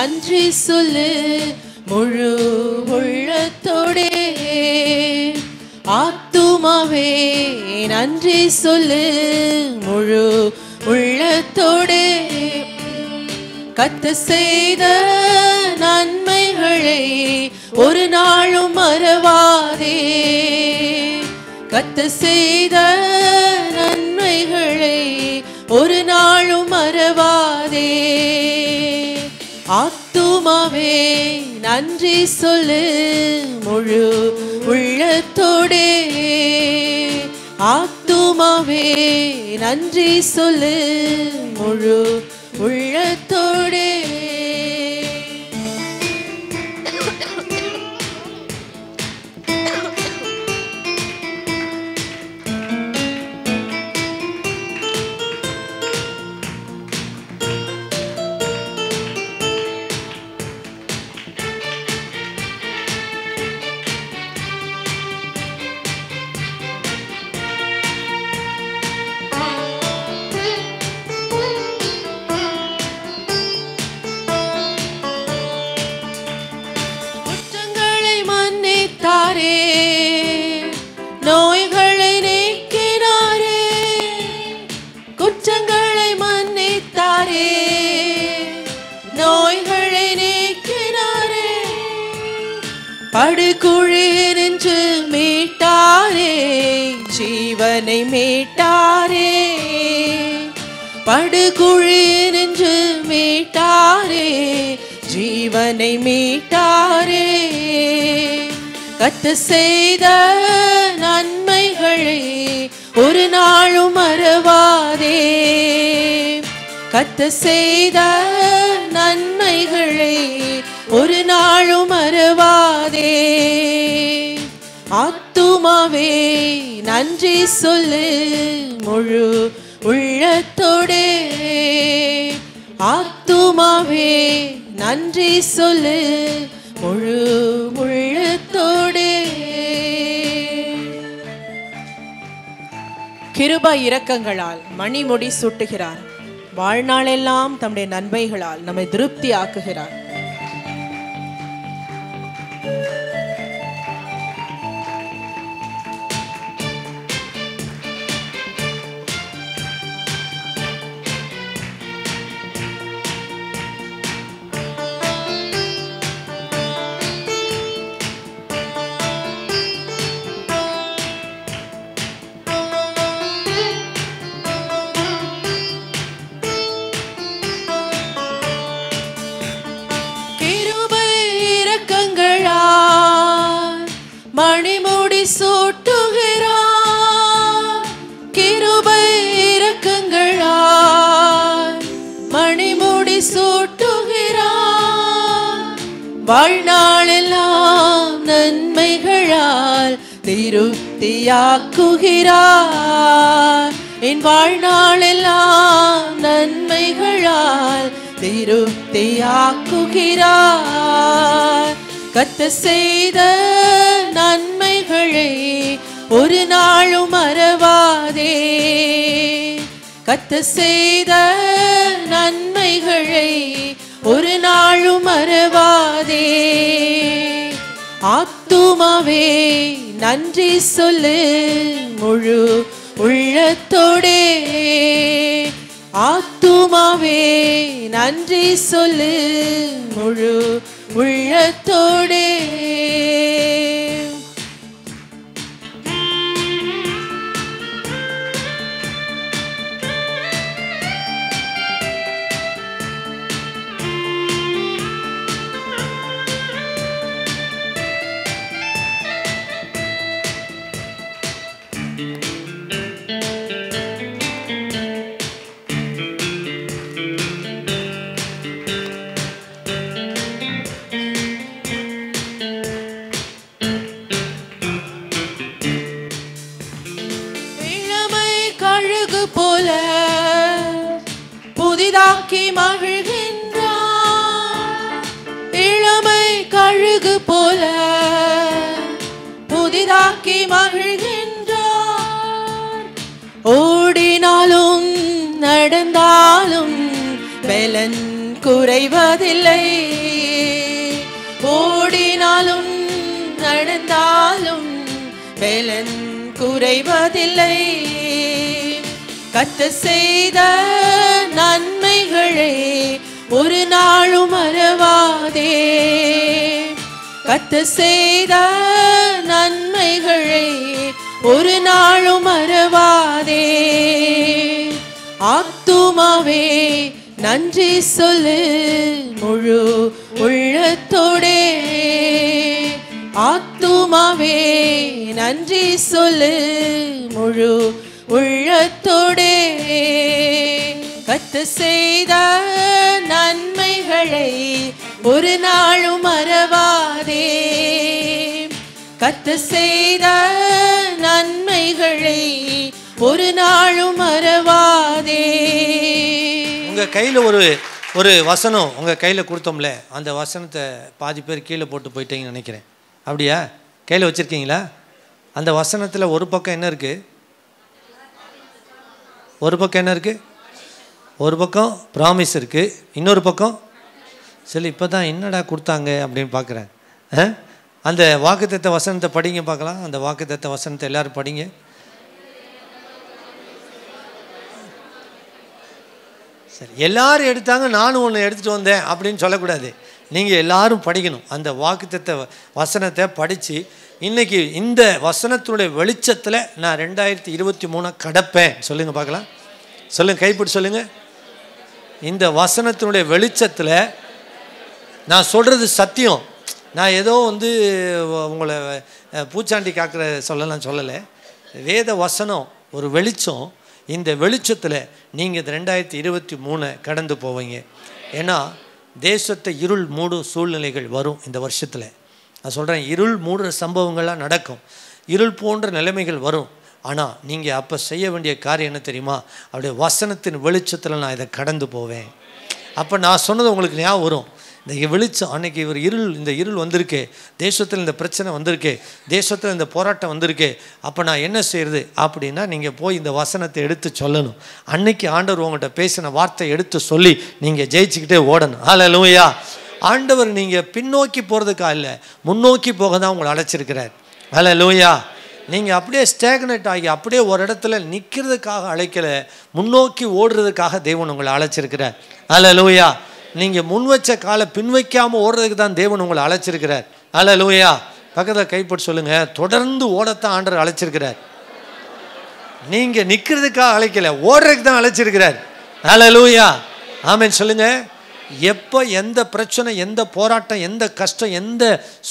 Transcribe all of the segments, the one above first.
நன்றி சொல்லு முழு உள்ளத்தோடே ஆத்துமாவே நன்றி சொல்லு முழு உள்ளத்தோடே கத்து செய்த நன்மைகளை ஒரு நாளும் மறவாதே கத்து செய்த நன்மைகளை ஒரு நாளும் மறவாதே ஆத்துமாவே நன்றி சொல்லு முழு உள்ளத்தோடே ஆத்துமாவே நன்றி சொல்லு முழு உள்ளத்தோடே படுகுழியில் நின்று மீட்டாரே ஜீவனை மீட்டாரே படுகுழியில் நின்று மீட்டாரே ஜீவனை மீட்டாரே கத்து செய்த நன்மைகளை ஒரு நாளும் மறவாதே கத்து செய்த நன்மைகளை ஒரு நாளும் மறவாதே ஆத்துமாவே நன்றி சொல்லு முழு உள்ளத்தோடே ஆத்துமாவே நன்றி சொல்லு முழு உள்ளத்தோடே கிருப இரக்கங்களால் மணிமுடி சூட்டுகிறார் வாழ்நாளெல்லாம் தம்முடைய நன்மைகளால் நம்மை திருப்தி ஆக்குகிறார் Bye. வாழ்நாளெல்லாம் நன்மைகளால் திருப்தியாக்குகிறார் என் வாழ்நாளெல்லாம் நன்மைகளால் திருப்தியாக்குகிறார் கத்த செய்த நன்மைகளை ஒரு நாளும் அறவாதே கத்த செய்த நன்மைகளை ஒரு நாளும் மறவாதே ஆத்துமாவே நன்றி சொல்லு முழு உள்ளத்தோடே ஆத்துமாவே நன்றி சொல்லு முழு உள்ளத்தோடே நடந்தாலும் பலன் குறைவதில்லை ஓடினாலும் நடந்தாலும் பலன் குறைவதில்லை கத்து செய்த நன்மைகளே ஒரு நாளும் அறவாதே கத்து செய்த நன்மைகளை ஒரு நாளும் அறவாதே ஆத்துமாவே நன்றி சொல்லு முழு உள்ளத்தோடே ஆத்துமாவே நன்றி சொல்லு முழு உள்ளத்தோடே கத்து செய்த நன்மைகளை ஒரு நாளும் மறவாதே கத்து செய்த நன்மைகளை ஒரு நாளும் மறவாதே உங்க கையில ஒரு ஒரு வசனம் உங்க கையில கொடுத்தோம்ல அந்த வசனத்தை பாதி பேர் கீழே போட்டு போயிட்டீங்கன்னு நினைக்கிறேன் அப்படியா கையில் வச்சுருக்கீங்களா அந்த வசனத்தில் ஒரு பக்கம் என்ன இருக்குது ஒரு பக்கம் என்ன இருக்குது ஒரு பக்கம் ப்ராமிஸ் இருக்குது இன்னொரு பக்கம் சரி இப்போ தான் என்னடா கொடுத்தாங்க அப்படின்னு பார்க்குறேன் அந்த வாக்குத்த வசனத்தை படிங்க பார்க்கலாம் அந்த வாக்குத்த வசனத்தை எல்லோரும் படிங்க சரி எல்லாரும் எடுத்தாங்க நானும் ஒன்று எடுத்துகிட்டு வந்தேன் அப்படின்னு சொல்லக்கூடாது நீங்கள் எல்லாரும் படிக்கணும் அந்த வாக்குத்தத்தை வசனத்தை படித்து இன்றைக்கி இந்த வசனத்தினுடைய வெளிச்சத்தில் நான் ரெண்டாயிரத்தி இருபத்தி மூணை கடப்பேன் சொல்லுங்கள் பார்க்கலாம் சொல்லுங்கள் கைப்பிடி சொல்லுங்கள் இந்த வசனத்தினுடைய வெளிச்சத்தில் நான் சொல்கிறது சத்தியம் நான் ஏதோ வந்து உங்களை பூச்சாண்டி காக்கிற சொல்லலாம் சொல்லலை வேத வசனம் ஒரு வெளிச்சம் இந்த வெளிச்சத்தில் நீங்கள் இது ரெண்டாயிரத்தி இருபத்தி மூணை கடந்து போவீங்க ஏன்னா தேசத்தை இருள் மூடும் சூழ்நிலைகள் வரும் இந்த வருஷத்தில் நான் சொல்கிறேன் இருள் மூடுற சம்பவங்கள்லாம் நடக்கும் இருள் போன்ற நிலைமைகள் வரும் ஆனால் நீங்கள் அப்போ செய்ய வேண்டிய காரியம் என்ன தெரியுமா அப்படியே வசனத்தின் வெளிச்சத்தில் நான் இதை கடந்து போவேன் அப்போ நான் சொன்னது உங்களுக்கு ஞாபகம் வரும் இந்த வெளிச்சம் அன்றைக்கி இவர் இருள் இந்த இருள் வந்திருக்கே தேசத்தில் இந்த பிரச்சனை வந்திருக்கே தேசத்தில் இந்த போராட்டம் வந்திருக்கே அப்போ நான் என்ன செய்யறது அப்படின்னா நீங்கள் போய் இந்த வசனத்தை எடுத்து சொல்லணும் அன்னைக்கு ஆண்டவர் உங்கள்கிட்ட பேசின வார்த்தை எடுத்து சொல்லி நீங்கள் ஜெயிச்சுக்கிட்டே ஓடணும் லூயா ஆண்டவர் நீங்கள் பின்னோக்கி போகிறதுக்கா இல்லை முன்னோக்கி போக தான் உங்களை அழைச்சிருக்கிறார் லூயா நீங்கள் அப்படியே ஸ்டேக்னேட் ஆகி அப்படியே ஒரு இடத்துல நிற்கிறதுக்காக அழைக்கலை முன்னோக்கி ஓடுறதுக்காக தெய்வன் உங்களை அழைச்சிருக்கிறார் லூயா நீங்கள் முன் வச்ச காலை பின் வைக்காமல் ஓடுறதுக்கு தான் தேவன் உங்களை அழைச்சிருக்கிறார் அல்ல லூயா பக்கத்தில் கைப்பட்டு சொல்லுங்கள் தொடர்ந்து ஓடத்தான் ஆண்டர் அழைச்சிருக்கிறார் நீங்கள் நிற்கிறதுக்காக அழைக்கல ஓடுறதுக்கு தான் அழைச்சிருக்கிறார் அல்ல லூயா ஆமேன் சொல்லுங்கள் எப்போ எந்த பிரச்சனை எந்த போராட்டம் எந்த கஷ்டம் எந்த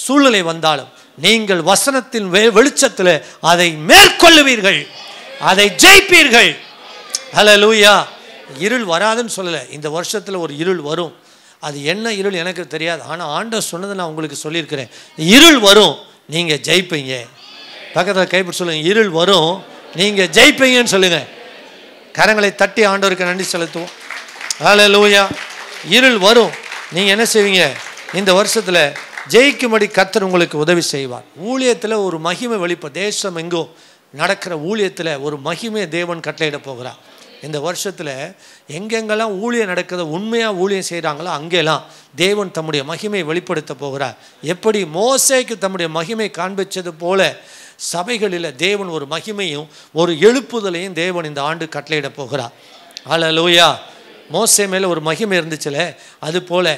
சூழ்நிலை வந்தாலும் நீங்கள் வசனத்தின் வெ வெளிச்சத்தில் அதை மேற்கொள்ளுவீர்கள் அதை ஜெயிப்பீர்கள் ஹலோ லூயா இருள் வராதுன்னு சொல்லலை இந்த வருஷத்தில் ஒரு இருள் வரும் அது என்ன இருள் எனக்கு தெரியாது ஆனால் ஆண்டவர் சொன்னதை நான் உங்களுக்கு சொல்லியிருக்கிறேன் இருள் வரும் நீங்கள் ஜெயிப்பீங்க பக்கத்தில் கைப்பிட்டு சொல்லுங்கள் இருள் வரும் நீங்கள் ஜெயிப்பீங்கன்னு சொல்லுங்கள் கரங்களை தட்டி ஆண்டவருக்கு நன்றி செலுத்துவோம் ஆலை லூயா இருள் வரும் நீங்கள் என்ன செய்வீங்க இந்த வருஷத்தில் ஜெயிக்கும்படி கத்தர் உங்களுக்கு உதவி செய்வார் ஊழியத்தில் ஒரு மகிமை வெளிப்ப தேசம் எங்கோ நடக்கிற ஊழியத்தில் ஒரு மகிமையை தேவன் கட்டளையிட போகிறார் இந்த வருஷத்தில் எங்கெங்கெல்லாம் ஊழியம் நடக்கிறத உண்மையாக ஊழியம் செய்கிறாங்களோ அங்கெல்லாம் தேவன் தம்முடைய மகிமை வெளிப்படுத்த போகிறார் எப்படி மோசைக்கு தம்முடைய மகிமை காண்பித்தது போல சபைகளில் தேவன் ஒரு மகிமையும் ஒரு எழுப்புதலையும் தேவன் இந்த ஆண்டு கட்டளையிட போகிறார் அலலூயா மோசை மேலே ஒரு மகிமை இருந்துச்சுல அது போல்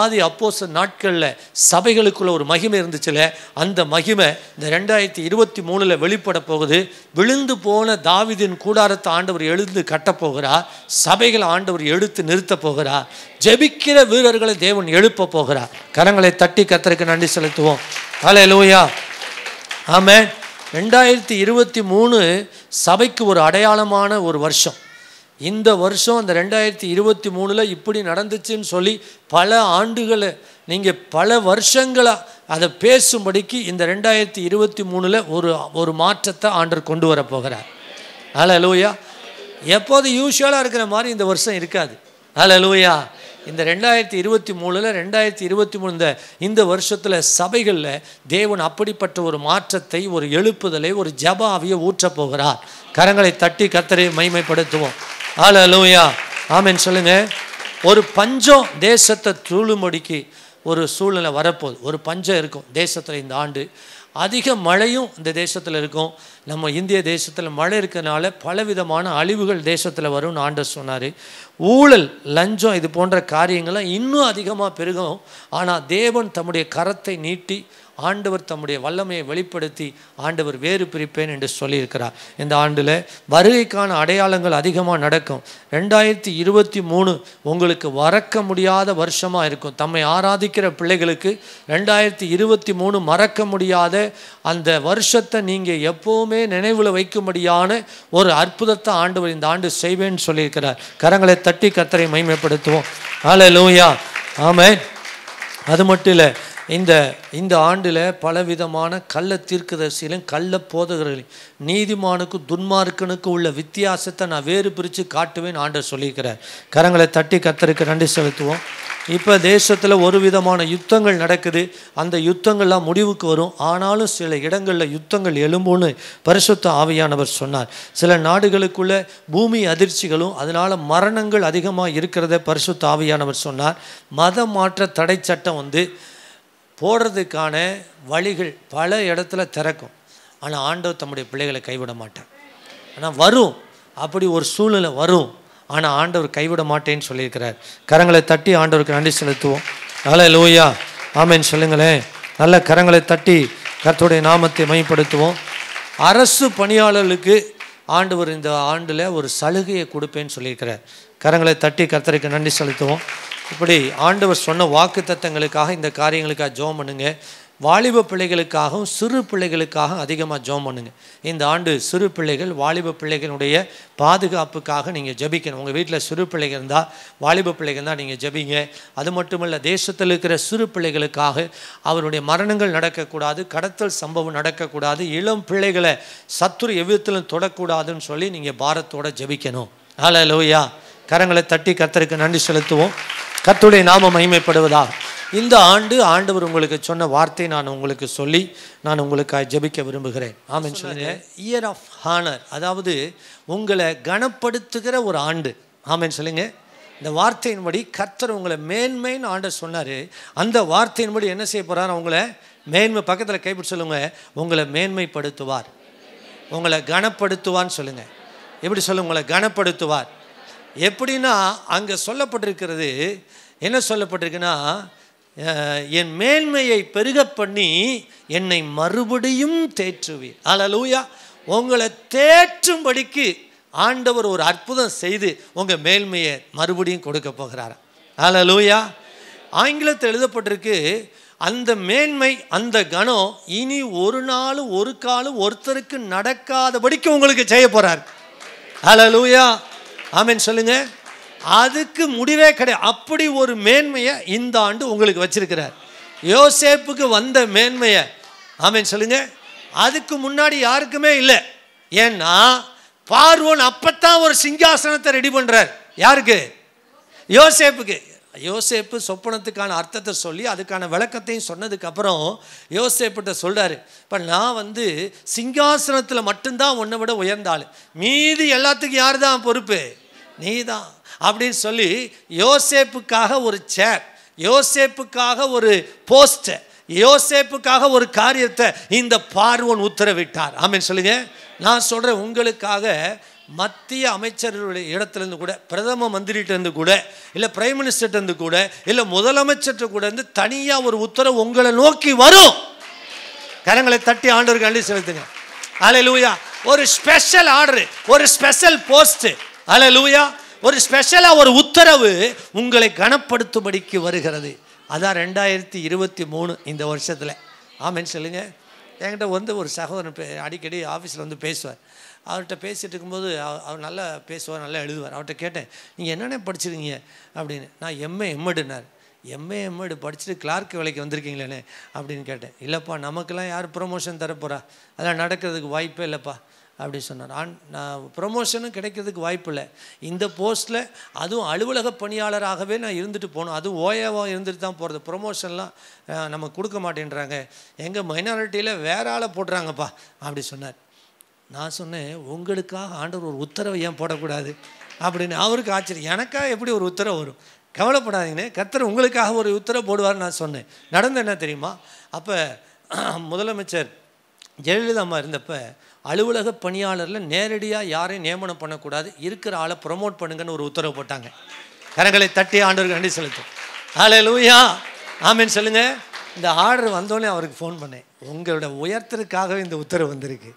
ஆதி அப்போச நாட்களில் சபைகளுக்குள்ள ஒரு மகிமை இருந்துச்சுல அந்த மகிமை இந்த ரெண்டாயிரத்தி இருபத்தி மூணில் வெளிப்பட போகுது விழுந்து போன தாவிதின் கூடாரத்தை ஆண்டவர் எழுந்து கட்டப்போகிறா சபைகளை ஆண்டவர் எடுத்து நிறுத்த போகிறா ஜெபிக்கிற வீரர்களை தேவன் எழுப்ப போகிறா கரங்களை தட்டி கத்தருக்கு நன்றி செலுத்துவோம் ஹலோ லோயா ஆமாம் ரெண்டாயிரத்தி இருபத்தி மூணு சபைக்கு ஒரு அடையாளமான ஒரு வருஷம் இந்த வருஷம் அந்த ரெண்டாயிரத்தி இருபத்தி மூணில் இப்படி நடந்துச்சுன்னு சொல்லி பல ஆண்டுகளை நீங்கள் பல வருஷங்களாக அதை பேசும்படிக்கு இந்த ரெண்டாயிரத்தி இருபத்தி மூணில் ஒரு ஒரு மாற்றத்தை ஆண்டர் கொண்டு வர போகிறார் ஹலோ லூயா எப்போது யூஸ்வலாக இருக்கிற மாதிரி இந்த வருஷம் இருக்காது ஹலோ அலுவயா இந்த ரெண்டாயிரத்தி இருபத்தி மூணில் ரெண்டாயிரத்தி இருபத்தி மூணு இந்த இந்த வருஷத்தில் சபைகளில் தேவன் அப்படிப்பட்ட ஒரு மாற்றத்தை ஒரு எழுப்புதலை ஒரு ஜபாவியை ஊற்றப் போகிறார் கரங்களை தட்டி கத்தரை மைமைப்படுத்துவோம் ஆலோயா லூயா ஆமேன்னு சொல்லுங்க ஒரு பஞ்சம் தேசத்தை தூளுமொடிக்கு ஒரு சூழ்நிலை வரப்போகுது ஒரு பஞ்சம் இருக்கும் தேசத்தில் இந்த ஆண்டு அதிக மழையும் இந்த தேசத்தில் இருக்கும் நம்ம இந்திய தேசத்தில் மழை இருக்கிறனால பலவிதமான அழிவுகள் தேசத்தில் வரும்னு ஆண்டர் சொன்னார் ஊழல் லஞ்சம் இது போன்ற காரியங்கள்லாம் இன்னும் அதிகமாக பெருகும் ஆனால் தேவன் தம்முடைய கரத்தை நீட்டி ஆண்டவர் தம்முடைய வல்லமையை வெளிப்படுத்தி ஆண்டவர் வேறு பிரிப்பேன் என்று சொல்லியிருக்கிறார் இந்த ஆண்டில் வருகைக்கான அடையாளங்கள் அதிகமாக நடக்கும் ரெண்டாயிரத்தி இருபத்தி மூணு உங்களுக்கு மறக்க முடியாத வருஷமாக இருக்கும் தம்மை ஆராதிக்கிற பிள்ளைகளுக்கு ரெண்டாயிரத்தி இருபத்தி மூணு மறக்க முடியாத அந்த வருஷத்தை நீங்கள் எப்போவுமே நினைவில் வைக்கும்படியான ஒரு அற்புதத்தை ஆண்டவர் இந்த ஆண்டு செய்வேன்னு சொல்லியிருக்கிறார் கரங்களை தட்டி கத்தரை மைமைப்படுத்துவோம் ஆலோயா ஆமே அது மட்டும் இல்லை இந்த இந்த ஆண்டில் பலவிதமான கள்ள தீர்க்கதரிசிகளையும் கள்ள போதகர்களையும் நீதிமானுக்கு துன்மார்க்கனுக்கு உள்ள வித்தியாசத்தை நான் வேறு பிரித்து காட்டுவேன் ஆண்டர் சொல்லியிருக்கிறார் கரங்களை தட்டி கத்தருக்கு நன்றி செலுத்துவோம் இப்போ தேசத்தில் ஒரு விதமான யுத்தங்கள் நடக்குது அந்த யுத்தங்கள்லாம் முடிவுக்கு வரும் ஆனாலும் சில இடங்களில் யுத்தங்கள் எழும்புன்னு பரிசுத்த ஆவியானவர் சொன்னார் சில நாடுகளுக்குள்ள பூமி அதிர்ச்சிகளும் அதனால் மரணங்கள் அதிகமாக இருக்கிறத பரிசுத்த ஆவியானவர் சொன்னார் மத மாற்ற தடை சட்டம் வந்து போடுறதுக்கான வழிகள் பல இடத்துல திறக்கும் ஆனால் ஆண்டவர் தம்முடைய பிள்ளைகளை கைவிட மாட்டார் ஆனால் வரும் அப்படி ஒரு சூழ்நிலை வரும் ஆனால் ஆண்டவர் கைவிட மாட்டேன்னு சொல்லியிருக்கிறார் கரங்களை தட்டி ஆண்டவருக்கு நன்றி செலுத்துவோம் நல்ல லோயா ஆமேன்னு சொல்லுங்களேன் நல்ல கரங்களை தட்டி கத்துடைய நாமத்தை மையப்படுத்துவோம் அரசு பணியாளர்களுக்கு ஆண்டவர் இந்த ஆண்டில் ஒரு சலுகையை கொடுப்பேன்னு சொல்லியிருக்கிறார் கரங்களை தட்டி கர்த்தருக்கு நன்றி செலுத்துவோம் இப்படி ஆண்டவர் சொன்ன வாக்கு தத்தங்களுக்காக இந்த காரியங்களுக்காக ஜோம் பண்ணுங்க வாலிப பிள்ளைகளுக்காகவும் சிறு பிள்ளைகளுக்காக அதிகமாக ஜோம் பண்ணுங்கள் இந்த ஆண்டு சிறு பிள்ளைகள் வாலிப பிள்ளைகளுடைய பாதுகாப்புக்காக நீங்கள் ஜபிக்கணும் உங்கள் வீட்டில் சிறு பிள்ளைகள் இருந்தால் வாலிப பிள்ளைகள் தான் நீங்கள் ஜபிங்க அது மட்டுமல்ல தேசத்தில் இருக்கிற சிறு பிள்ளைகளுக்காக அவருடைய மரணங்கள் நடக்கக்கூடாது கடத்தல் சம்பவம் நடக்கக்கூடாது இளம் பிள்ளைகளை சத்துரு எவ்விதத்திலும் தொடக்கூடாதுன்னு சொல்லி நீங்கள் பாரத்தோடு ஜபிக்கணும் ஹலோ லோயா கரங்களை தட்டி கத்தருக்கு நன்றி செலுத்துவோம் கத்துடைய நாம மகிமைப்படுவதா இந்த ஆண்டு ஆண்டவர் உங்களுக்கு சொன்ன வார்த்தை நான் உங்களுக்கு சொல்லி நான் உங்களுக்காக ஜபிக்க விரும்புகிறேன் ஆமாம் சொல்லுங்க இயர் ஆஃப் ஹானர் அதாவது உங்களை கனப்படுத்துகிற ஒரு ஆண்டு ஆமாம் சொல்லுங்க இந்த வார்த்தையின்படி கர்த்தர் உங்களை மேன்மைன்னு ஆண்டர் சொன்னார் அந்த வார்த்தையின்படி என்ன செய்ய போகிறார் அவங்கள மேன்மை பக்கத்தில் கைப்பிடி சொல்லுங்க உங்களை மேன்மைப்படுத்துவார் உங்களை கனப்படுத்துவான்னு சொல்லுங்கள் எப்படி சொல்லுங்க உங்களை கனப்படுத்துவார் எப்படின்னா அங்கே சொல்லப்பட்டிருக்கிறது என்ன சொல்லப்பட்டிருக்குன்னா என் மேன்மையை பெருக பண்ணி என்னை மறுபடியும் தேற்றுவீர் அலலூயா உங்களை தேற்றும்படிக்கு ஆண்டவர் ஒரு அற்புதம் செய்து உங்கள் மேல்மையை மறுபடியும் கொடுக்க போகிறார் அலலூயா ஆங்கிலத்தில் எழுதப்பட்டிருக்கு அந்த மேன்மை அந்த கணம் இனி ஒரு நாளும் ஒரு காலம் ஒருத்தருக்கு நடக்காதபடிக்கு உங்களுக்கு செய்ய போகிறார் அலலூயா ஆமேன்னு சொல்லுங்க அதுக்கு முடிவே கிடையாது அப்படி ஒரு மேன்மையை இந்த ஆண்டு உங்களுக்கு வச்சிருக்கிறார் யோசேப்புக்கு வந்த மேன்மையை ஆமேன்னு சொல்லுங்க அதுக்கு முன்னாடி யாருக்குமே இல்லை ஏன்னா பார்வோன் அப்பத்தான் ஒரு சிங்காசனத்தை ரெடி பண்ணுறார் யாருக்கு யோசேப்புக்கு யோசேப்பு சொப்பனத்துக்கான அர்த்தத்தை சொல்லி அதுக்கான விளக்கத்தையும் சொன்னதுக்கப்புறம் யோசேப்பிட்ட சொல்கிறாரு இப்போ நான் வந்து சிங்காசனத்தில் மட்டும்தான் உன்னை விட உயர்ந்தாள் மீதி எல்லாத்துக்கும் யார் தான் பொறுப்பு நீ தான் அப்படின்னு சொல்லி யோசேப்புக்காக ஒரு சேர் யோசேப்புக்காக ஒரு போஸ்டை யோசேப்புக்காக ஒரு காரியத்தை இந்த பார்வன் உத்தரவிட்டார் ஆமாம் சொல்லுங்க நான் சொல்கிறேன் உங்களுக்காக மத்திய அமைச்சர்களுடைய இடத்துலேருந்து கூட பிரதம மந்திரிகிட்டேருந்து கூட இல்லை பிரைம் மினிஸ்டர்ந்து கூட இல்லை முதலமைச்சர்கிட்ட கூட இருந்து தனியாக ஒரு உத்தரவு உங்களை நோக்கி வரும் கரங்களை தட்டி ஆண்டவருக்கு அள்ளி செலுத்துங்க அலை லூயா ஒரு ஸ்பெஷல் ஆர்டரு ஒரு ஸ்பெஷல் போஸ்ட்டு அல லூயா ஒரு ஸ்பெஷலாக ஒரு உத்தரவு உங்களை கனப்படுத்தும்படிக்கு வருகிறது அதான் ரெண்டாயிரத்தி இருபத்தி மூணு இந்த வருஷத்தில் ஆமேன்னு சொல்லுங்கள் என்கிட்ட வந்து ஒரு சகோதரன் பே அடிக்கடி ஆஃபீஸில் வந்து பேசுவார் அவர்கிட்ட பேசிகிட்டு இருக்கும்போது அவர் நல்லா பேசுவார் நல்லா எழுதுவார் அவர்கிட்ட கேட்டேன் நீங்கள் என்னென்ன படிச்சிருக்கீங்க அப்படின்னு நான் எம்ஏ எம்எடுனார் எம்ஏ எம்எடு படிச்சுட்டு கிளார்க்கு வேலைக்கு வந்திருக்கீங்களேனே அப்படின்னு கேட்டேன் இல்லைப்பா நமக்கெல்லாம் யார் ப்ரொமோஷன் தரப்போகிறா அதெல்லாம் நடக்கிறதுக்கு வாய்ப்பே இல்லைப்பா அப்படி சொன்னார் ஆன் நான் ப்ரொமோஷனும் கிடைக்கிறதுக்கு வாய்ப்பு இல்லை இந்த போஸ்ட்டில் அதுவும் அலுவலக பணியாளராகவே நான் இருந்துட்டு போகணும் அதுவும் ஓயவாக இருந்துட்டு தான் போகிறது ப்ரொமோஷன்லாம் நம்ம கொடுக்க மாட்டேன்றாங்க எங்கள் மைனாரிட்டியில் வேற ஆளை போடுறாங்கப்பா அப்படி சொன்னார் நான் சொன்னேன் உங்களுக்காக ஆண்டவர் ஒரு உத்தரவை ஏன் போடக்கூடாது அப்படின்னு அவருக்கு ஆச்சரியம் எனக்காக எப்படி ஒரு உத்தரவு வரும் கவலைப்படாதீங்கன்னு கத்தர் உங்களுக்காக ஒரு உத்தரவு போடுவார்னு நான் சொன்னேன் நடந்த என்ன தெரியுமா அப்போ முதலமைச்சர் ஜெயலலிதா அம்மா இருந்தப்போ அலுவலக பணியாளரில் நேரடியாக யாரையும் நியமனம் பண்ணக்கூடாது இருக்கிற ஆளை ப்ரொமோட் பண்ணுங்கன்னு ஒரு உத்தரவு போட்டாங்க கரங்களை தட்டி ஆண்டவருக்கு நன்றி செலுத்தும் ஆலே லூயா ஆமேன்னு சொல்லுங்கள் இந்த ஆர்டர் வந்தோடனே அவருக்கு ஃபோன் பண்ணேன் உங்களோட உயர்த்தருக்காகவே இந்த உத்தரவு வந்திருக்கு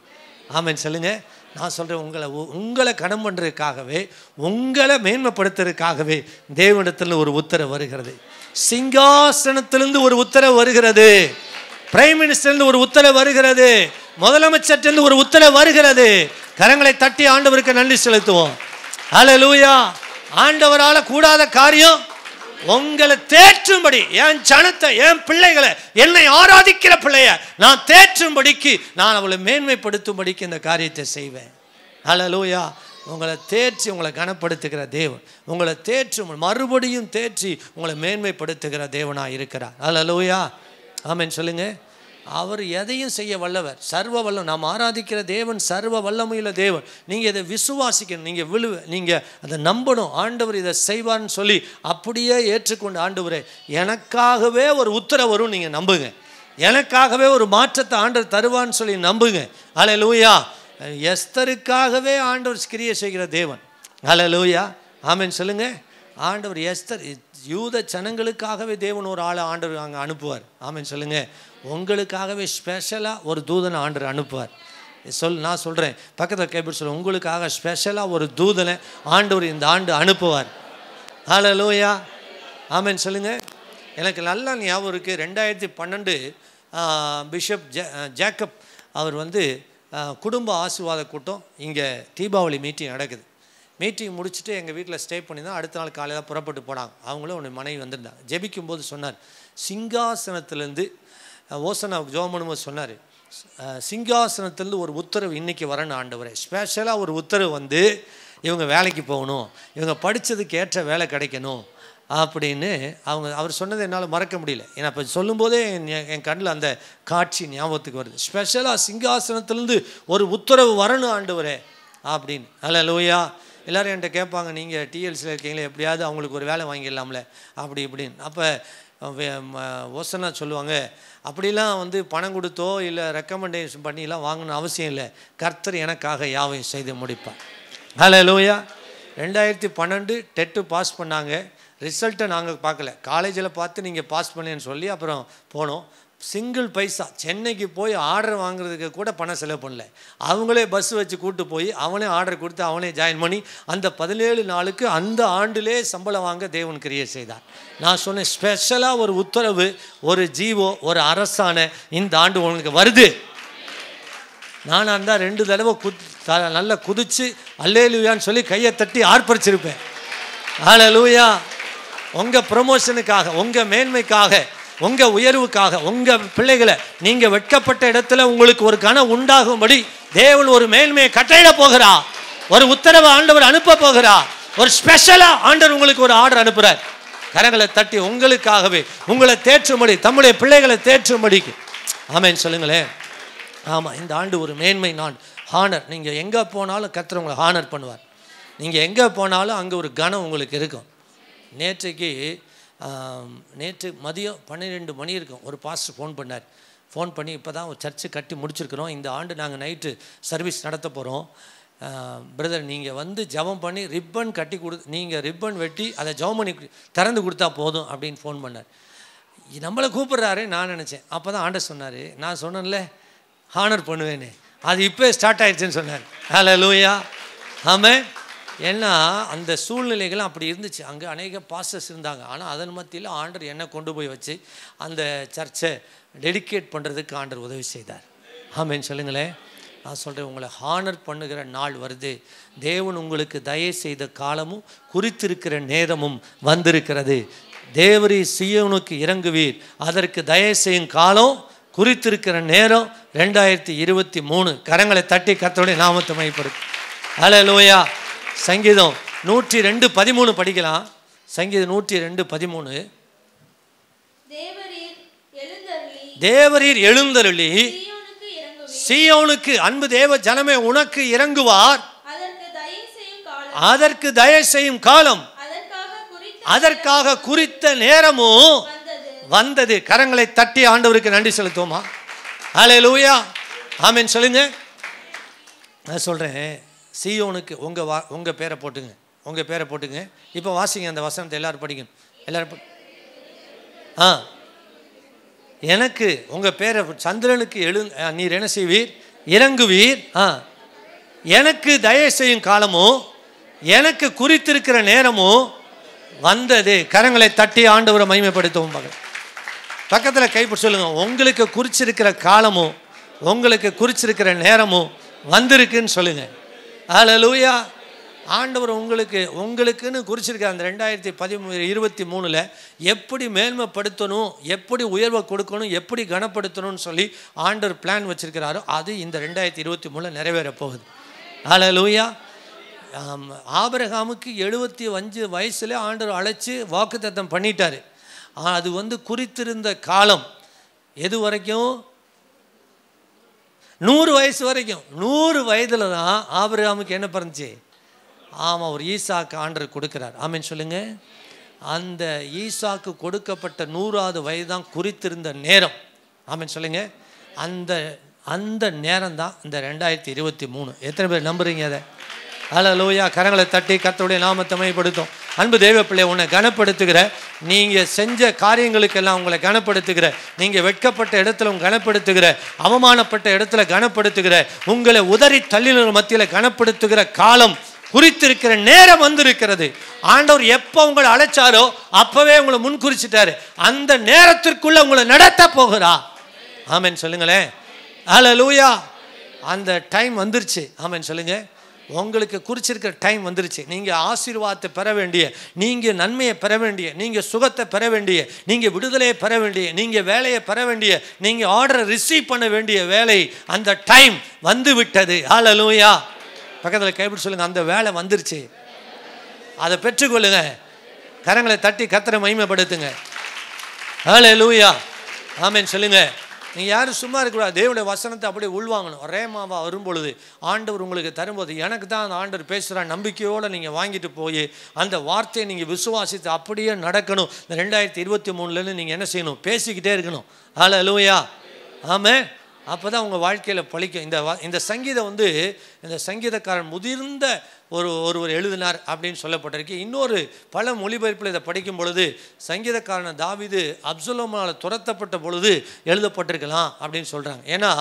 ஆமேன்னு சொல்லுங்கள் நான் சொல்கிறேன் உங்களை உங்களை கடன் பண்ணுறதுக்காகவே உங்களை மேன்மைப்படுத்துறதுக்காகவே தேவனிடத்தில் ஒரு உத்தரவு வருகிறது சிங்காசனத்திலிருந்து ஒரு உத்தரவு வருகிறது பிரைம் மினிஸ்டர்லேருந்து ஒரு உத்தரவு வருகிறது முதலமைச்சர் ஒரு உத்தரவு வருகிறது கரங்களை தட்டி ஆண்டவருக்கு நன்றி செலுத்துவோம் ஹலோ லூயா ஆண்டவரால் கூடாத காரியம் உங்களை தேற்றும்படி என் சனத்தை என் பிள்ளைகளை என்னை ஆராதிக்கிற பிள்ளைய நான் தேற்றும்படிக்கு நான் அவளை மேன்மைப்படுத்தும்படிக்கு இந்த காரியத்தை செய்வேன் ஹலோ லூயா உங்களை தேற்றி உங்களை கனப்படுத்துகிற தேவன் உங்களை தேற்றி மறுபடியும் தேற்றி உங்களை மேன்மைப்படுத்துகிற தேவனாக இருக்கிறார் ஹலோ லூயா ஆமேன்னு சொல்லுங்கள் அவர் எதையும் செய்ய வல்லவர் சர்வ வல்லம் நாம் ஆராதிக்கிற தேவன் சர்வ வல்லமையுள்ள தேவன் நீங்கள் இதை விசுவாசிக்கணும் நீங்கள் விழுவ நீங்கள் அதை நம்பணும் ஆண்டவர் இதை செய்வார்னு சொல்லி அப்படியே ஏற்றுக்கொண்டு ஆண்டவரே எனக்காகவே ஒரு உத்தரவரும் வரும் நீங்கள் நம்புங்க எனக்காகவே ஒரு மாற்றத்தை ஆண்டவர் தருவான்னு சொல்லி நம்புங்க அலை லூயா எஸ்தருக்காகவே ஆண்டவர் கிரியை செய்கிற தேவன் அலை லூயா ஆமேன்னு சொல்லுங்கள் ஆண்டவர் எஸ்தர் யூத ஜனங்களுக்காகவே தேவன் ஒரு ஆளை ஆண்டர் அங்கே அனுப்புவார் ஆமாம் சொல்லுங்கள் உங்களுக்காகவே ஸ்பெஷலாக ஒரு தூதனை ஆண்டர் அனுப்புவார் சொல் நான் சொல்கிறேன் பக்கத்தில் கேபிள் சொல்ல உங்களுக்காக ஸ்பெஷலாக ஒரு தூதனை ஆண்டவர் இந்த ஆண்டு அனுப்புவார் ஹலோ லோயா ஆமாம் சொல்லுங்கள் எனக்கு நல்லா ஞாபகம் இருக்குது ரெண்டாயிரத்தி பன்னெண்டு பிஷப் ஜே ஜேக்கப் அவர் வந்து குடும்ப ஆசிர்வாத கூட்டம் இங்கே தீபாவளி மீட்டிங் நடக்குது மீட்டிங் முடிச்சுட்டு எங்கள் வீட்டில் ஸ்டே பண்ணி தான் அடுத்த நாள் காலையில் புறப்பட்டு போனாங்க அவங்களும் உன்னை மனைவி வந்திருந்தாங்க ஜெபிக்கும் போது சொன்னார் சிங்காசனத்துலேருந்து ஓசனா ஜோமனும் சொன்னார் சிங்காசனத்துலேருந்து ஒரு உத்தரவு இன்றைக்கி வரணும் ஆண்டவரே ஸ்பெஷலாக ஒரு உத்தரவு வந்து இவங்க வேலைக்கு போகணும் இவங்க படித்ததுக்கு ஏற்ற வேலை கிடைக்கணும் அப்படின்னு அவங்க அவர் சொன்னதை என்னால் மறக்க முடியல ஏன்னா இப்போ சொல்லும்போதே என் கண்ணில் அந்த காட்சி ஞாபகத்துக்கு வருது ஸ்பெஷலாக சிங்காசனத்துலேருந்து ஒரு உத்தரவு வரணும் வரே அப்படின்னு அல்ல லோயா எல்லோரும் என்கிட்ட கேட்பாங்க நீங்கள் டிஎல்சியில் இருக்கீங்களே எப்படியாவது அவங்களுக்கு ஒரு வேலை வாங்கிடலாம்ல அப்படி இப்படின்னு அப்போ ஓசனாக சொல்லுவாங்க அப்படிலாம் வந்து பணம் கொடுத்தோ இல்லை ரெக்கமெண்டேஷன் பண்ணிலாம் வாங்கணும் அவசியம் இல்லை கர்த்தர் எனக்காக யாவையும் செய்து முடிப்பேன் ஹலோ லோயா ரெண்டாயிரத்தி பன்னெண்டு டெட்டு பாஸ் பண்ணாங்க ரிசல்ட்டை நாங்கள் பார்க்கல காலேஜில் பார்த்து நீங்கள் பாஸ் பண்ணேன்னு சொல்லி அப்புறம் போனோம் சிங்கிள் பைசா சென்னைக்கு போய் ஆர்டர் வாங்குறதுக்கு கூட பணம் செலவு பண்ணல அவங்களே பஸ் வச்சு கூட்டு போய் அவனே ஆர்டர் கொடுத்து அவனே ஜாயின் பண்ணி அந்த பதினேழு நாளுக்கு அந்த ஆண்டிலே சம்பளம் வாங்க தேவன் கிரியை செய்தார் நான் சொன்னேன் ஸ்பெஷலாக ஒரு உத்தரவு ஒரு ஜீவோ ஒரு அரசான இந்த ஆண்டு உங்களுக்கு வருது நானாக இருந்தால் ரெண்டு தடவை குத் நல்லா குதித்து அல்லேலுயான்னு சொல்லி கையை தட்டி ஆர்ப்பரிச்சிருப்பேன் ஆலலூயா உங்கள் ப்ரொமோஷனுக்காக உங்கள் மேன்மைக்காக உங்கள் உயர்வுக்காக உங்கள் பிள்ளைகளை நீங்கள் வெட்கப்பட்ட இடத்துல உங்களுக்கு ஒரு கன உண்டாகும்படி தேவன் ஒரு மேன்மையை கட்டையிட போகிறா ஒரு உத்தரவு ஆண்டவர் அனுப்ப போகிறா ஒரு ஸ்பெஷலாக ஆண்டவர் உங்களுக்கு ஒரு ஆர்டர் அனுப்புகிறார் கரங்களை தட்டி உங்களுக்காகவே உங்களை தேற்றும்படி தம்முடைய பிள்ளைகளை தேற்றும்படிக்கு ஆமேன்னு சொல்லுங்களேன் ஆமாம் இந்த ஆண்டு ஒரு மேன்மை நான் ஹானர் நீங்கள் எங்கே போனாலும் கத்துற உங்களை ஹானர் பண்ணுவார் நீங்கள் எங்கே போனாலும் அங்கே ஒரு கனம் உங்களுக்கு இருக்கும் நேற்றைக்கு நேற்று மதியம் பன்னிரெண்டு மணி இருக்கும் ஒரு பாஸ்டர் ஃபோன் பண்ணார் ஃபோன் பண்ணி இப்போ தான் ஒரு சர்ச்சு கட்டி முடிச்சிருக்கிறோம் இந்த ஆண்டு நாங்கள் நைட்டு சர்வீஸ் நடத்த போகிறோம் பிரதர் நீங்கள் வந்து ஜபம் பண்ணி ரிப்பன் கட்டி கொடு நீங்கள் ரிப்பன் வெட்டி அதை ஜபம் பண்ணி திறந்து கொடுத்தா போதும் அப்படின்னு ஃபோன் பண்ணார் நம்மளை கூப்பிட்றாரு நான் நினச்சேன் அப்போ தான் ஆண்டர் சொன்னார் நான் சொன்னேன்ல ஹானர் பண்ணுவேன்னு அது இப்போ ஸ்டார்ட் ஆயிடுச்சுன்னு சொன்னார் ஹலோ லூயா ஆமாம் ஏன்னா அந்த சூழ்நிலைகள்லாம் அப்படி இருந்துச்சு அங்கே அநேக பாஸ்டர்ஸ் இருந்தாங்க ஆனால் அதன் மத்தியில் ஆண்டர் என்னை கொண்டு போய் வச்சு அந்த சர்ச்சை டெடிக்கேட் பண்ணுறதுக்கு ஆண்டர் உதவி செய்தார் ஆமேன்னு சொல்லுங்களேன் நான் சொல்கிறேன் உங்களை ஹானர் பண்ணுகிற நாள் வருது தேவன் உங்களுக்கு தயவு செய்த காலமும் குறித்திருக்கிற நேரமும் வந்திருக்கிறது தேவரி சுயவனுக்கு இறங்குவீர் அதற்கு தயவு செய்யும் காலம் குறித்திருக்கிற நேரம் ரெண்டாயிரத்தி இருபத்தி மூணு கரங்களை தட்டி கத்தோடைய நாமத்தை மைப்படுத்து ஹலோ லோயா சங்கீதம் நூற்றி ரெண்டு பதிமூணு படிக்கலாம் சங்கீதம் நூற்றி ரெண்டு பதிமூணு தேவரீர் எழுந்தருளி சீயோனுக்கு அன்பு தேவ ஜனமே உனக்கு இறங்குவார் அதற்கு தயவு செய்யும் காலம் அதற்காக குறித்த நேரமும் வந்தது கரங்களை தட்டி ஆண்டவருக்கு நன்றி செலுத்துவோமா ஹலே லூயா ஆமீன் சொல்லுங்க நான் சொல்கிறேன் சியோனுக்கு உங்கள் வா உங்கள் பேரை போட்டுங்க உங்கள் பேரை போட்டுங்க இப்போ வாசிங்க அந்த வசனத்தை எல்லோரும் படிக்கணும் எல்லோரும் ஆ எனக்கு உங்கள் பேரை சந்திரனுக்கு எழு நீர் என்ன செய்வீர் இறங்குவீர் ஆ எனக்கு தயவு செய்யும் காலமும் எனக்கு குறித்திருக்கிற நேரமும் வந்தது கரங்களை தட்டி ஆண்டவரை மகிமைப்படுத்தவும் பகல் பக்கத்தில் கைப்பிடி சொல்லுங்கள் உங்களுக்கு குறிச்சிருக்கிற காலமும் உங்களுக்கு குறிச்சிருக்கிற நேரமும் வந்திருக்குன்னு சொல்லுங்கள் ஹலலூயா ஆண்டவர் உங்களுக்கு உங்களுக்குன்னு குறிச்சிருக்க அந்த ரெண்டாயிரத்தி பதிமூணு இருபத்தி மூணில் எப்படி மேன்மைப்படுத்தணும் எப்படி உயர்வை கொடுக்கணும் எப்படி கனப்படுத்தணும்னு சொல்லி ஆண்டவர் பிளான் வச்சுருக்கிறாரோ அது இந்த ரெண்டாயிரத்தி இருபத்தி மூணில் நிறைவேற போகுது ஹலலூயா ஆபரகாமுக்கு எழுபத்தி அஞ்சு வயசுல ஆண்டவர் அழைச்சி வாக்குத்தத்தம் பண்ணிட்டார் அது வந்து குறித்திருந்த காலம் எது வரைக்கும் நூறு வயசு வரைக்கும் நூறு வயதில் தான் ஆபிரகாமுக்கு என்ன பிறந்துச்சு ஆமாம் ஒரு ஈசாக்கு ஆண்டர் கொடுக்குறார் ஆமின்னு சொல்லுங்க அந்த ஈசாக்கு கொடுக்கப்பட்ட நூறாவது வயது தான் குறித்திருந்த நேரம் ஆமின்னு சொல்லுங்க அந்த அந்த நேரம் தான் இந்த ரெண்டாயிரத்தி இருபத்தி மூணு எத்தனை பேர் நம்புறீங்க அதை அல லோயா கரங்களை தட்டி கத்தோடைய நாமத்தை அன்பு தெய்வ பிள்ளை உன்னை கனப்படுத்துகிற நீங்கள் செஞ்ச காரியங்களுக்கெல்லாம் உங்களை கனப்படுத்துகிற நீங்கள் வெட்கப்பட்ட இடத்துல உங்க கனப்படுத்துகிற அவமானப்பட்ட இடத்துல கனப்படுத்துகிற உங்களை உதறி தள்ளினர் மத்தியில் கனப்படுத்துகிற காலம் குறித்திருக்கிற நேரம் வந்திருக்கிறது ஆண்டவர் எப்போ உங்களை அழைச்சாரோ அப்போவே உங்களை முன்குறிச்சிட்டாரு அந்த நேரத்திற்குள்ளே உங்களை நடத்த போகிறா ஆமேன்னு சொல்லுங்களேன் ஹலோ லூயா அந்த டைம் வந்துருச்சு ஆமேன்னு சொல்லுங்கள் உங்களுக்கு குறிச்சிருக்கிற டைம் வந்துருச்சு நீங்கள் ஆசீர்வாதத்தை பெற வேண்டிய நீங்கள் நன்மையை பெற வேண்டிய நீங்கள் சுகத்தை பெற வேண்டிய நீங்கள் விடுதலையை பெற வேண்டிய நீங்கள் வேலையை பெற வேண்டிய நீங்கள் ஆர்டரை ரிசீவ் பண்ண வேண்டிய வேலை அந்த டைம் வந்து விட்டது அலுவயா பக்கத்தில் கைப்பிடி சொல்லுங்கள் அந்த வேலை வந்துருச்சு அதை பெற்றுக்கொள்ளுங்க கரங்களை தட்டி கத்திர மகிமைப்படுத்துங்க ஆள் லூயா ஆமேன்னு சொல்லுங்கள் நீங்கள் யாரும் சும்மா இருக்கக்கூடாது தேவனுடைய வசனத்தை அப்படியே உள்வாங்கணும் ரேமாவா வரும்பொழுது ஆண்டவர் உங்களுக்கு தரும்போது எனக்கு தான் அந்த ஆண்டவர் பேசுகிற நம்பிக்கையோடு நீங்கள் வாங்கிட்டு போய் அந்த வார்த்தையை நீங்கள் விசுவாசித்து அப்படியே நடக்கணும் இந்த ரெண்டாயிரத்தி இருபத்தி மூணுலேருந்து நீங்கள் என்ன செய்யணும் பேசிக்கிட்டே இருக்கணும் ஹலோ அலுவயா ஆமாம் அப்போ தான் உங்கள் வாழ்க்கையில் பழிக்கும் இந்த இந்த சங்கீதம் வந்து இந்த சங்கீதக்காரன் முதிர்ந்த ஒரு ஒருவர் எழுதினார் அப்படின்னு சொல்லப்பட்டிருக்கு இன்னொரு பல மொழிபெயர்ப்பில் இதை படிக்கும் பொழுது சங்கீதக்காரன் தாவிது அப்சுலோமால் துரத்தப்பட்ட பொழுது எழுதப்பட்டிருக்கலாம் அப்படின்னு சொல்கிறாங்க ஏன்னா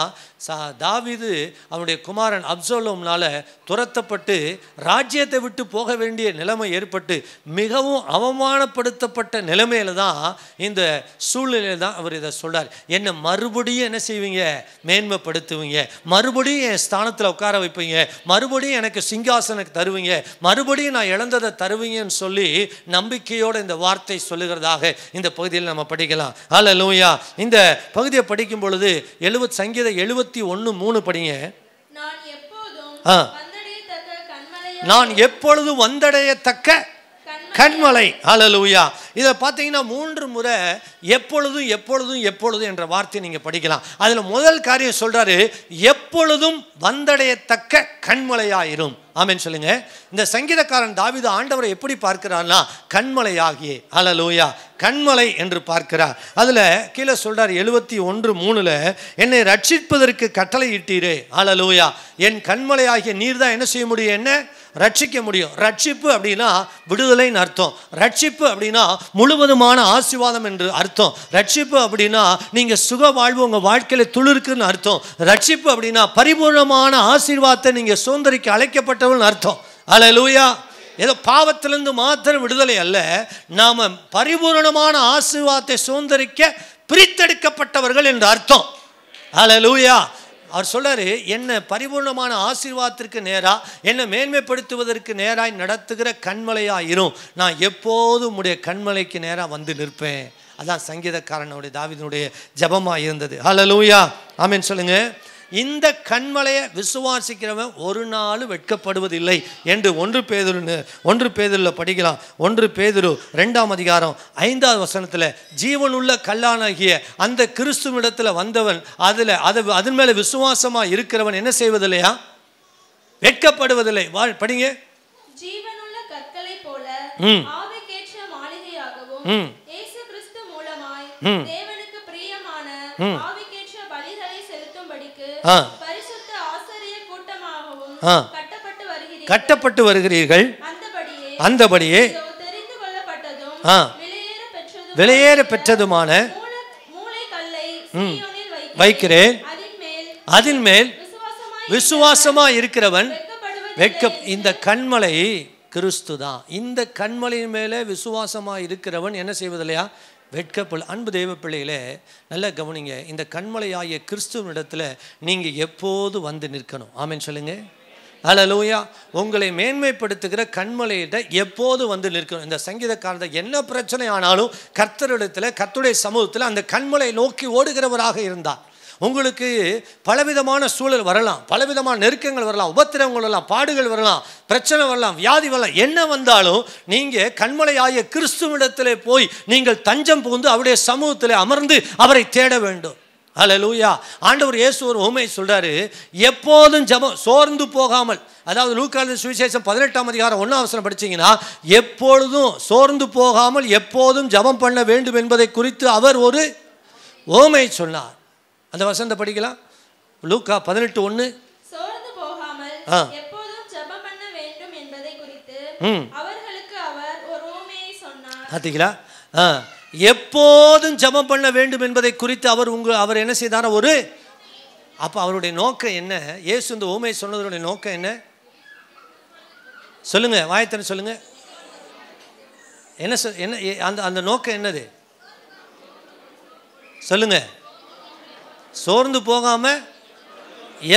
சா தாவிது அவனுடைய குமாரன் அப்சுலோம்னால் துரத்தப்பட்டு ராஜ்யத்தை விட்டு போக வேண்டிய நிலைமை ஏற்பட்டு மிகவும் அவமானப்படுத்தப்பட்ட நிலைமையில் தான் இந்த சூழ்நிலையில் தான் அவர் இதை சொல்கிறார் என்னை மறுபடியும் என்ன செய்வீங்க மேன்மைப்படுத்துவீங்க மறுபடியும் என் ஸ்தானத்தில் உட்கார வைப்பீங்க தருவீங்க மறுபடியும் எனக்கு சிங்காசனுக்கு தருவீங்க மறுபடியும் நான் இழந்ததை தருவீங்கன்னு சொல்லி நம்பிக்கையோடு இந்த வார்த்தை சொல்லுகிறதாக இந்த பகுதியில் நம்ம படிக்கலாம் அல்ல லூயா இந்த பகுதியை படிக்கும் பொழுது எழுபத் சங்கீத எழுபத்தி ஒன்று மூணு படிங்க நான் எப்பொழுதும் வந்தடையத்தக்க கண்மலை அலலூயா இதை பார்த்தீங்கன்னா மூன்று முறை எப்பொழுதும் எப்பொழுதும் எப்பொழுதும் என்ற வார்த்தையை நீங்கள் படிக்கலாம் அதில் முதல் காரியம் சொல்கிறாரு எப்பொழுதும் வந்தடையத்தக்க கண்மலையாயிரும் ஆமேன்னு சொல்லுங்க இந்த சங்கீதக்காரன் தாவித ஆண்டவரை எப்படி பார்க்கிறான்னா கண்மலையாகியே அலலூயா கண்மலை என்று பார்க்கிறார் அதில் கீழே சொல்கிறார் எழுபத்தி ஒன்று மூணில் என்னை ரட்சிப்பதற்கு கட்டளையிட்டீரே அலலூயா என் கண்மலையாகிய நீர் தான் என்ன செய்ய முடியும் என்ன ரட்சிக்க முடியும் ரட்சிப்பு அப்படின்னா விடுதலைன்னு அர்த்தம் ரட்சிப்பு அப்படின்னா முழுவதுமான ஆசிர்வாதம் என்று அர்த்தம் ரட்சிப்பு அப்படின்னா நீங்கள் சுக வாழ்வு உங்கள் வாழ்க்கையில் துளிருக்குன்னு அர்த்தம் ரட்சிப்பு அப்படின்னா பரிபூர்ணமான ஆசீர்வாதத்தை நீங்கள் சுதந்திரிக்க அழைக்கப்பட்டவன் அர்த்தம் அல லூயா ஏதோ பாவத்திலிருந்து மாத்திரம் விடுதலை அல்ல நாம் பரிபூர்ணமான ஆசீர்வாதத்தை சுதந்திரிக்க பிரித்தெடுக்கப்பட்டவர்கள் என்று அர்த்தம் அல லூயா அவர் சொல்கிறாரு என்னை பரிபூர்ணமான ஆசீர்வாதத்திற்கு நேராக என்னை மேன்மைப்படுத்துவதற்கு நேராய் நடத்துகிற கண்மலையாக இரும் நான் எப்போதும் உடைய கண்மலைக்கு நேராக வந்து நிற்பேன் அதான் சங்கீதக்காரனுடைய தாவிதனுடைய ஜபமாக இருந்தது ஹலோ லூயா ஆமேன்னு சொல்லுங்கள் இந்த கண்மலையை விசுவாசிக்கிறவன் ஒரு நாள் வெட்கப்படுவதில்லை என்று ஒன்று பேதுருன்னு ஒன்று பேதுருல படிக்கலாம் ஒன்று பேதுரு ரெண்டாம் அதிகாரம் ஐந்தாவது வசனத்தில் ஜீவனுள்ள கல்லானாகிய அந்த கிறிஸ்துவிடத்தில் வந்தவன் அதில் அது அதன் மேலே விசுவாசமாக இருக்கிறவன் என்ன செய்வதில்லையா வெட்கப்படுவதில்லை வா படிங்க ம் மூலமாய் தேவனுக்கு பிரியமான கட்டப்பட்டு வருகிறீர்கள் அந்தபடியே வெளியேற பெற்றதுமான வைக்கிறேன் அதன் மேல் விசுவாசமா இருக்கிறவன் வெட்க இந்த கண்மலை கிறிஸ்து தான் இந்த கண்மலையின் மேலே விசுவாசமாக இருக்கிறவன் என்ன செய்வதில்லையா வெட்கப்பள்ள அன்பு தெய்வ பிள்ளைகளே நல்லா கவனிங்க இந்த கண்மலையாகிய கிறிஸ்துவனிடத்தில் நீங்கள் எப்போது வந்து நிற்கணும் ஆமேன்னு சொல்லுங்கள் அலலூயா உங்களை மேன்மைப்படுத்துகிற கண்மலையிட எப்போது வந்து நிற்கணும் இந்த சங்கீதக்காரர் என்ன பிரச்சனை ஆனாலும் கர்த்தரிடத்தில் கர்த்துடைய சமூகத்தில் அந்த கண்மலை நோக்கி ஓடுகிறவராக இருந்தார் உங்களுக்கு பலவிதமான சூழல் வரலாம் பலவிதமான நெருக்கங்கள் வரலாம் உபத்திரங்கள் வரலாம் பாடுகள் வரலாம் பிரச்சனை வரலாம் வியாதி வரலாம் என்ன வந்தாலும் நீங்கள் கண்மலையாய கிறிஸ்துவிடத்தில் போய் நீங்கள் தஞ்சம் புகுந்து அவருடைய சமூகத்தில் அமர்ந்து அவரை தேட வேண்டும் ஹலோ லூயா ஆண்டவர் இயேசு ஒரு உண்மை சொல்கிறாரு எப்போதும் ஜபம் சோர்ந்து போகாமல் அதாவது லூக்கால சுவிசேஷம் பதினெட்டாம் அதிகாரம் ஒன்றாம் அவசரம் படித்தீங்கன்னா எப்பொழுதும் சோர்ந்து போகாமல் எப்போதும் ஜபம் பண்ண வேண்டும் என்பதை குறித்து அவர் ஒரு ஓமை சொன்னார் அந்த வசந்த படிக்கலாம் லூக்கா பதினெட்டு ஒன்று ஆ ம் பார்த்தீங்களா ஆ எப்போதும் ஜபம் பண்ண வேண்டும் என்பதை குறித்து அவர் உங்கள் அவர் என்ன செய்தார ஒரு அப்போ அவருடைய நோக்கம் என்ன ஏசு இந்த ஓமை சொன்னதனுடைய நோக்கம் என்ன சொல்லுங்க வாயத்தனை சொல்லுங்க என்ன சொல் என்ன அந்த அந்த நோக்கம் என்னது சொல்லுங்கள் சோர்ந்து போகாமல்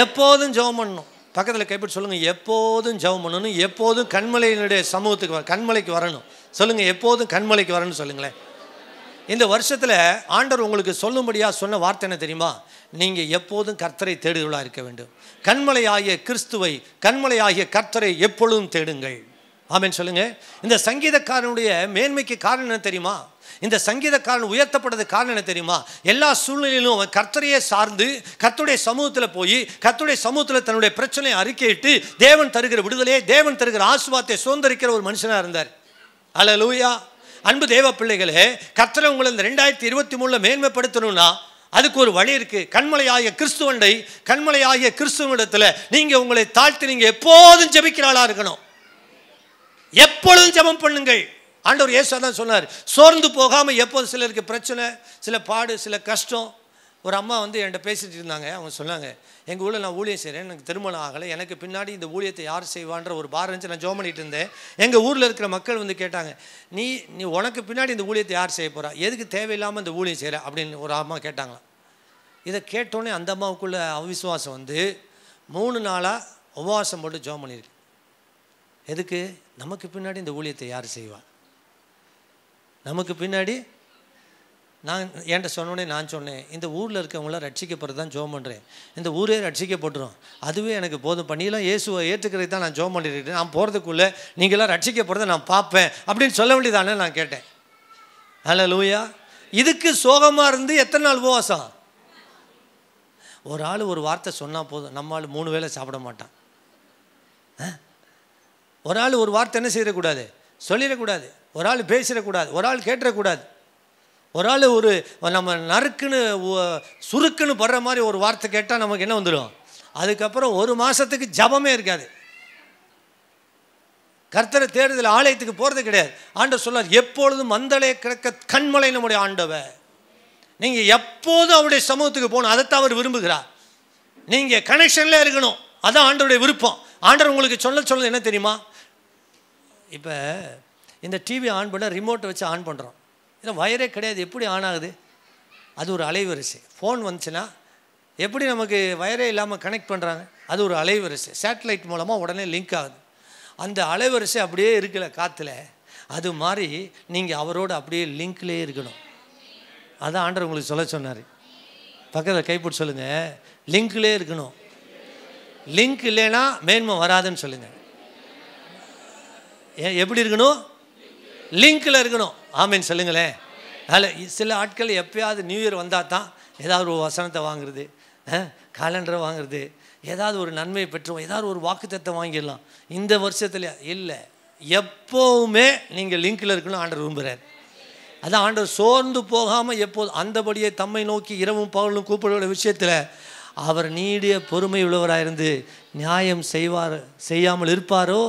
எப்போதும் ஜெபம் பண்ணணும் பக்கத்தில் கைப்பிட்டு சொல்லுங்கள் எப்போதும் ஜெபம் பண்ணணும் எப்போதும் கண்மலையினுடைய சமூகத்துக்கு கண்மலைக்கு வரணும் சொல்லுங்கள் எப்போதும் கண்மலைக்கு வரணும்னு சொல்லுங்களேன் இந்த வருஷத்தில் ஆண்டர் உங்களுக்கு சொல்லும்படியாக சொன்ன வார்த்தை என்ன தெரியுமா நீங்கள் எப்போதும் கர்த்தரை தேடுதலாக இருக்க வேண்டும் கண்மலை ஆகிய கிறிஸ்துவை கண்மலை ஆகிய கர்த்தரை எப்பொழுதும் தேடுங்கள் ஆமேன்னு சொல்லுங்கள் இந்த சங்கீதக்காரனுடைய மேன்மைக்கு காரணம் என்ன தெரியுமா இந்த சங்கீதக்காரன் உயர்த்தப்பட்டது காரணம் என்ன தெரியுமா எல்லா சூழ்நிலையிலும் அவன் கர்த்தரையே சார்ந்து கர்த்துடைய சமூகத்தில் போய் கர்த்துடைய சமூகத்தில் தன்னுடைய பிரச்சனையை அறிக்கையிட்டு தேவன் தருகிற விடுதலையே தேவன் தருகிற ஆசுவாத்தை சுதந்திரிக்கிற ஒரு மனுஷனாக இருந்தார் அல்ல லூயா அன்பு தேவ பிள்ளைகளே கர்த்தரை உங்களை இந்த ரெண்டாயிரத்தி இருபத்தி மூணில் மேன்மைப்படுத்தணும்னா அதுக்கு ஒரு வழி இருக்குது கண்மலையாகிய கிறிஸ்துவண்டை கண்மலையாகிய கிறிஸ்துவனிடத்தில் நீங்கள் உங்களை தாழ்த்தி நீங்கள் எப்போதும் ஜெபிக்கிறாளாக இருக்கணும் எப்பொழுதும் ஜெபம் பண்ணுங்கள் ஆண்டவர் ஏசா தான் சொன்னார் சோர்ந்து போகாமல் எப்போது சிலருக்கு பிரச்சனை சில பாடு சில கஷ்டம் ஒரு அம்மா வந்து என்கிட்ட பேசிகிட்டு இருந்தாங்க அவங்க சொன்னாங்க எங்கள் ஊரில் நான் ஊழியம் செய்கிறேன் எனக்கு திருமணம் ஆகலை எனக்கு பின்னாடி இந்த ஊழியத்தை யார் செய்வான்ற ஒரு பாரம் இருந்துச்சு நான் ஜோம் பண்ணிகிட்டு இருந்தேன் எங்கள் ஊரில் இருக்கிற மக்கள் வந்து கேட்டாங்க நீ நீ உனக்கு பின்னாடி இந்த ஊழியத்தை யார் செய்ய போகிறா எதுக்கு தேவையில்லாமல் இந்த ஊழியம் செய்கிற அப்படின்னு ஒரு அம்மா கேட்டாங்களாம் இதை கேட்டோன்னே அந்த அம்மாவுக்குள்ள அவிசுவாசம் வந்து மூணு நாளாக உபவாசம் போட்டு ஜோம் பண்ணியிருக்கு எதுக்கு நமக்கு பின்னாடி இந்த ஊழியத்தை யார் செய்வாள் நமக்கு பின்னாடி நான் என்கிட்ட சொன்னோடனே நான் சொன்னேன் இந்த ஊரில் இருக்கவங்களாம் ரட்சிக்கப்படுறது தான் ஜோம் பண்ணுறேன் இந்த ஊரே ரட்சிக்கப்பட்டுரும் அதுவே எனக்கு போதும் பண்ணியெல்லாம் இயேசுவை ஏற்றுக்கிறது தான் நான் ஜோம் பண்ணிட்டு நான் போகிறதுக்குள்ளே நீங்களாம் ரட்சிக்கப்படுறதை நான் பார்ப்பேன் அப்படின்னு சொல்ல வேண்டியதானே நான் கேட்டேன் ஹலோ லூயா இதுக்கு சோகமாக இருந்து எத்தனை நாள் உபவாசம் ஒரு ஆள் ஒரு வார்த்தை சொன்னால் போதும் நம்ம ஆள் மூணு வேளை சாப்பிட மாட்டான் ஒரு ஆள் ஒரு வார்த்தை என்ன செய்யக்கூடாது சொல்லிடக்கூடாது ஒரு ஆள் பேசிடக்கூடாது ஒரு ஆள் கேட்டுறக்கூடாது ஒரு ஆள் ஒரு நம்ம நறுக்குன்னு சுருக்குன்னு படுற மாதிரி ஒரு வார்த்தை கேட்டால் நமக்கு என்ன வந்துடும் அதுக்கப்புறம் ஒரு மாதத்துக்கு ஜபமே இருக்காது கர்த்தரை தேடுதல் ஆலயத்துக்கு போகிறது கிடையாது ஆண்டவர் சொல்லார் எப்பொழுதும் மந்தளே கிடக்க கண்மலை நம்முடைய ஆண்டவ நீங்கள் எப்போதும் அவருடைய சமூகத்துக்கு போகணும் அதைத்தான் அவர் விரும்புகிறார் நீங்கள் கனெக்ஷனில் இருக்கணும் அதான் ஆண்டருடைய விருப்பம் ஆண்டவர் உங்களுக்கு சொல்ல சொல்ல என்ன தெரியுமா இப்போ இந்த டிவி ஆன் பண்ண ரிமோட்டை வச்சு ஆன் பண்ணுறோம் இல்லை வயரே கிடையாது எப்படி ஆன் ஆகுது அது ஒரு அலைவரிசை ஃபோன் வந்துச்சுன்னா எப்படி நமக்கு வயரே இல்லாமல் கனெக்ட் பண்ணுறாங்க அது ஒரு அலைவரிசை சேட்டலைட் மூலமாக உடனே லிங்க் ஆகுது அந்த அலைவரிசை அப்படியே இருக்கல காற்றுல அது மாதிரி நீங்கள் அவரோடு அப்படியே லிங்க்லேயே இருக்கணும் அதான் ஆண்டர் உங்களுக்கு சொல்ல சொன்னார் பக்கத்தில் கைப்பிட்டு சொல்லுங்கள் லிங்க்லேயே இருக்கணும் லிங்க் இல்லைன்னா மேன்மை வராதுன்னு சொல்லுங்கள் எப்படி இருக்கணும் லிங்க்கில் இருக்கணும் ஆமீன் சொல்லுங்களேன் அதில் சில ஆட்கள் எப்போயாவது நியூ இயர் வந்தால் தான் ஏதாவது ஒரு வசனத்தை வாங்குறது காலண்டரை வாங்குறது ஏதாவது ஒரு நன்மையை பெற்றுவோம் ஏதாவது ஒரு வாக்குத்தத்தை வாங்கிடலாம் இந்த வருஷத்தில் இல்லை எப்போவுமே நீங்கள் லிங்க்கில் இருக்கணும் ஆண்டர் விரும்புகிறார் அதான் ஆண்டவர் சோர்ந்து போகாமல் எப்போது அந்தபடியே தம்மை நோக்கி இரவும் பகலும் கூப்பிடுற விஷயத்தில் அவர் நீடிய பொறுமை உள்ளவராயிருந்து நியாயம் செய்வார் செய்யாமல் இருப்பாரோ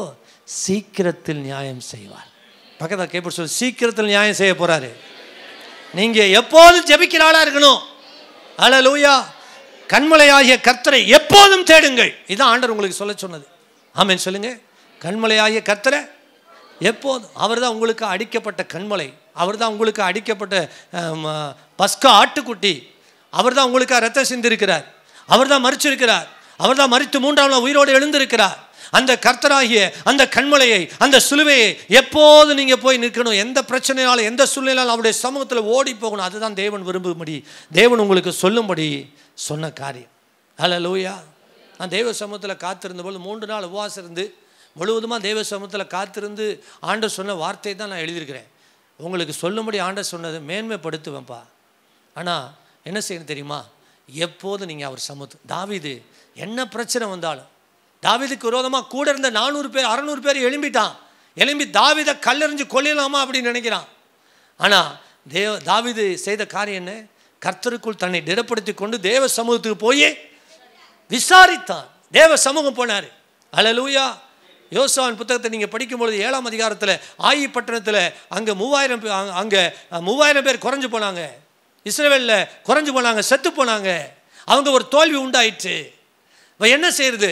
சீக்கிரத்தில் நியாயம் செய்வார் பக்கத்தில் கைப்பிடி சொல்லி சீக்கிரத்தில் நியாயம் செய்ய போகிறாரு நீங்கள் எப்போதும் ஜபிக்கிற ஆளாக இருக்கணும் அல லூயா ஆகிய கர்த்தரை எப்போதும் தேடுங்கள் இதுதான் ஆண்டர் உங்களுக்கு சொல்ல சொன்னது ஆமேன் சொல்லுங்கள் கண்மலையாகிய கர்த்தரை எப்போதும் அவர் தான் உங்களுக்கு அடிக்கப்பட்ட கண்மலை அவர் தான் உங்களுக்கு அடிக்கப்பட்ட பஸ்கா ஆட்டுக்குட்டி அவர் தான் உங்களுக்காக ரத்தம் சிந்திருக்கிறார் அவர் தான் மறிச்சிருக்கிறார் அவர் தான் மறித்து மூன்றாம் உயிரோடு எழுந்திருக்கிறார் அந்த கர்த்தராகிய அந்த கண்மலையை அந்த சிலுவையை எப்போது நீங்கள் போய் நிற்கணும் எந்த பிரச்சனையால எந்த சூழ்நிலையால் அவருடைய சமூகத்தில் ஓடி போகணும் அதுதான் தேவன் விரும்பும்படி தேவன் உங்களுக்கு சொல்லும்படி சொன்ன காரியம் ஹலோ லூயா நான் தேவ சமூகத்தில் காத்திருந்த போது மூன்று நாள் உபவாசம் இருந்து முழுவதுமாக தேவ சமூகத்தில் காத்திருந்து ஆண்ட சொன்ன வார்த்தை தான் நான் எழுதியிருக்கிறேன் உங்களுக்கு சொல்லும்படி ஆண்ட சொன்னது மேன்மைப்படுத்துவேன்ப்பா ஆனால் என்ன செய்யணும் தெரியுமா எப்போது நீங்கள் அவர் சமூகம் தாவிது என்ன பிரச்சனை வந்தாலும் தாவிதுக்கு விரோதமாக கூட இருந்த நானூறு பேர் அறநூறு பேர் எழும்பிட்டான் எழும்பி தாவிதை கல்லெறிஞ்சு கொல்லிடலாமா அப்படின்னு நினைக்கிறான் ஆனால் தேவ தாவிது செய்த காரியம் என்ன கர்த்தருக்குள் தன்னை திடப்படுத்தி கொண்டு தேவ சமூகத்துக்கு போய் விசாரித்தான் தேவ சமூகம் போனார் அலலூயா யோசுவான் புத்தகத்தை நீங்கள் படிக்கும்பொழுது ஏழாம் அதிகாரத்தில் ஆயி பட்டணத்தில் அங்கே மூவாயிரம் அங்கே மூவாயிரம் பேர் குறைஞ்சு போனாங்க இஸ்ரேவேலில் குறைஞ்சு போனாங்க செத்து போனாங்க அவங்க ஒரு தோல்வி உண்டாயிற்று இப்போ என்ன செய்யுது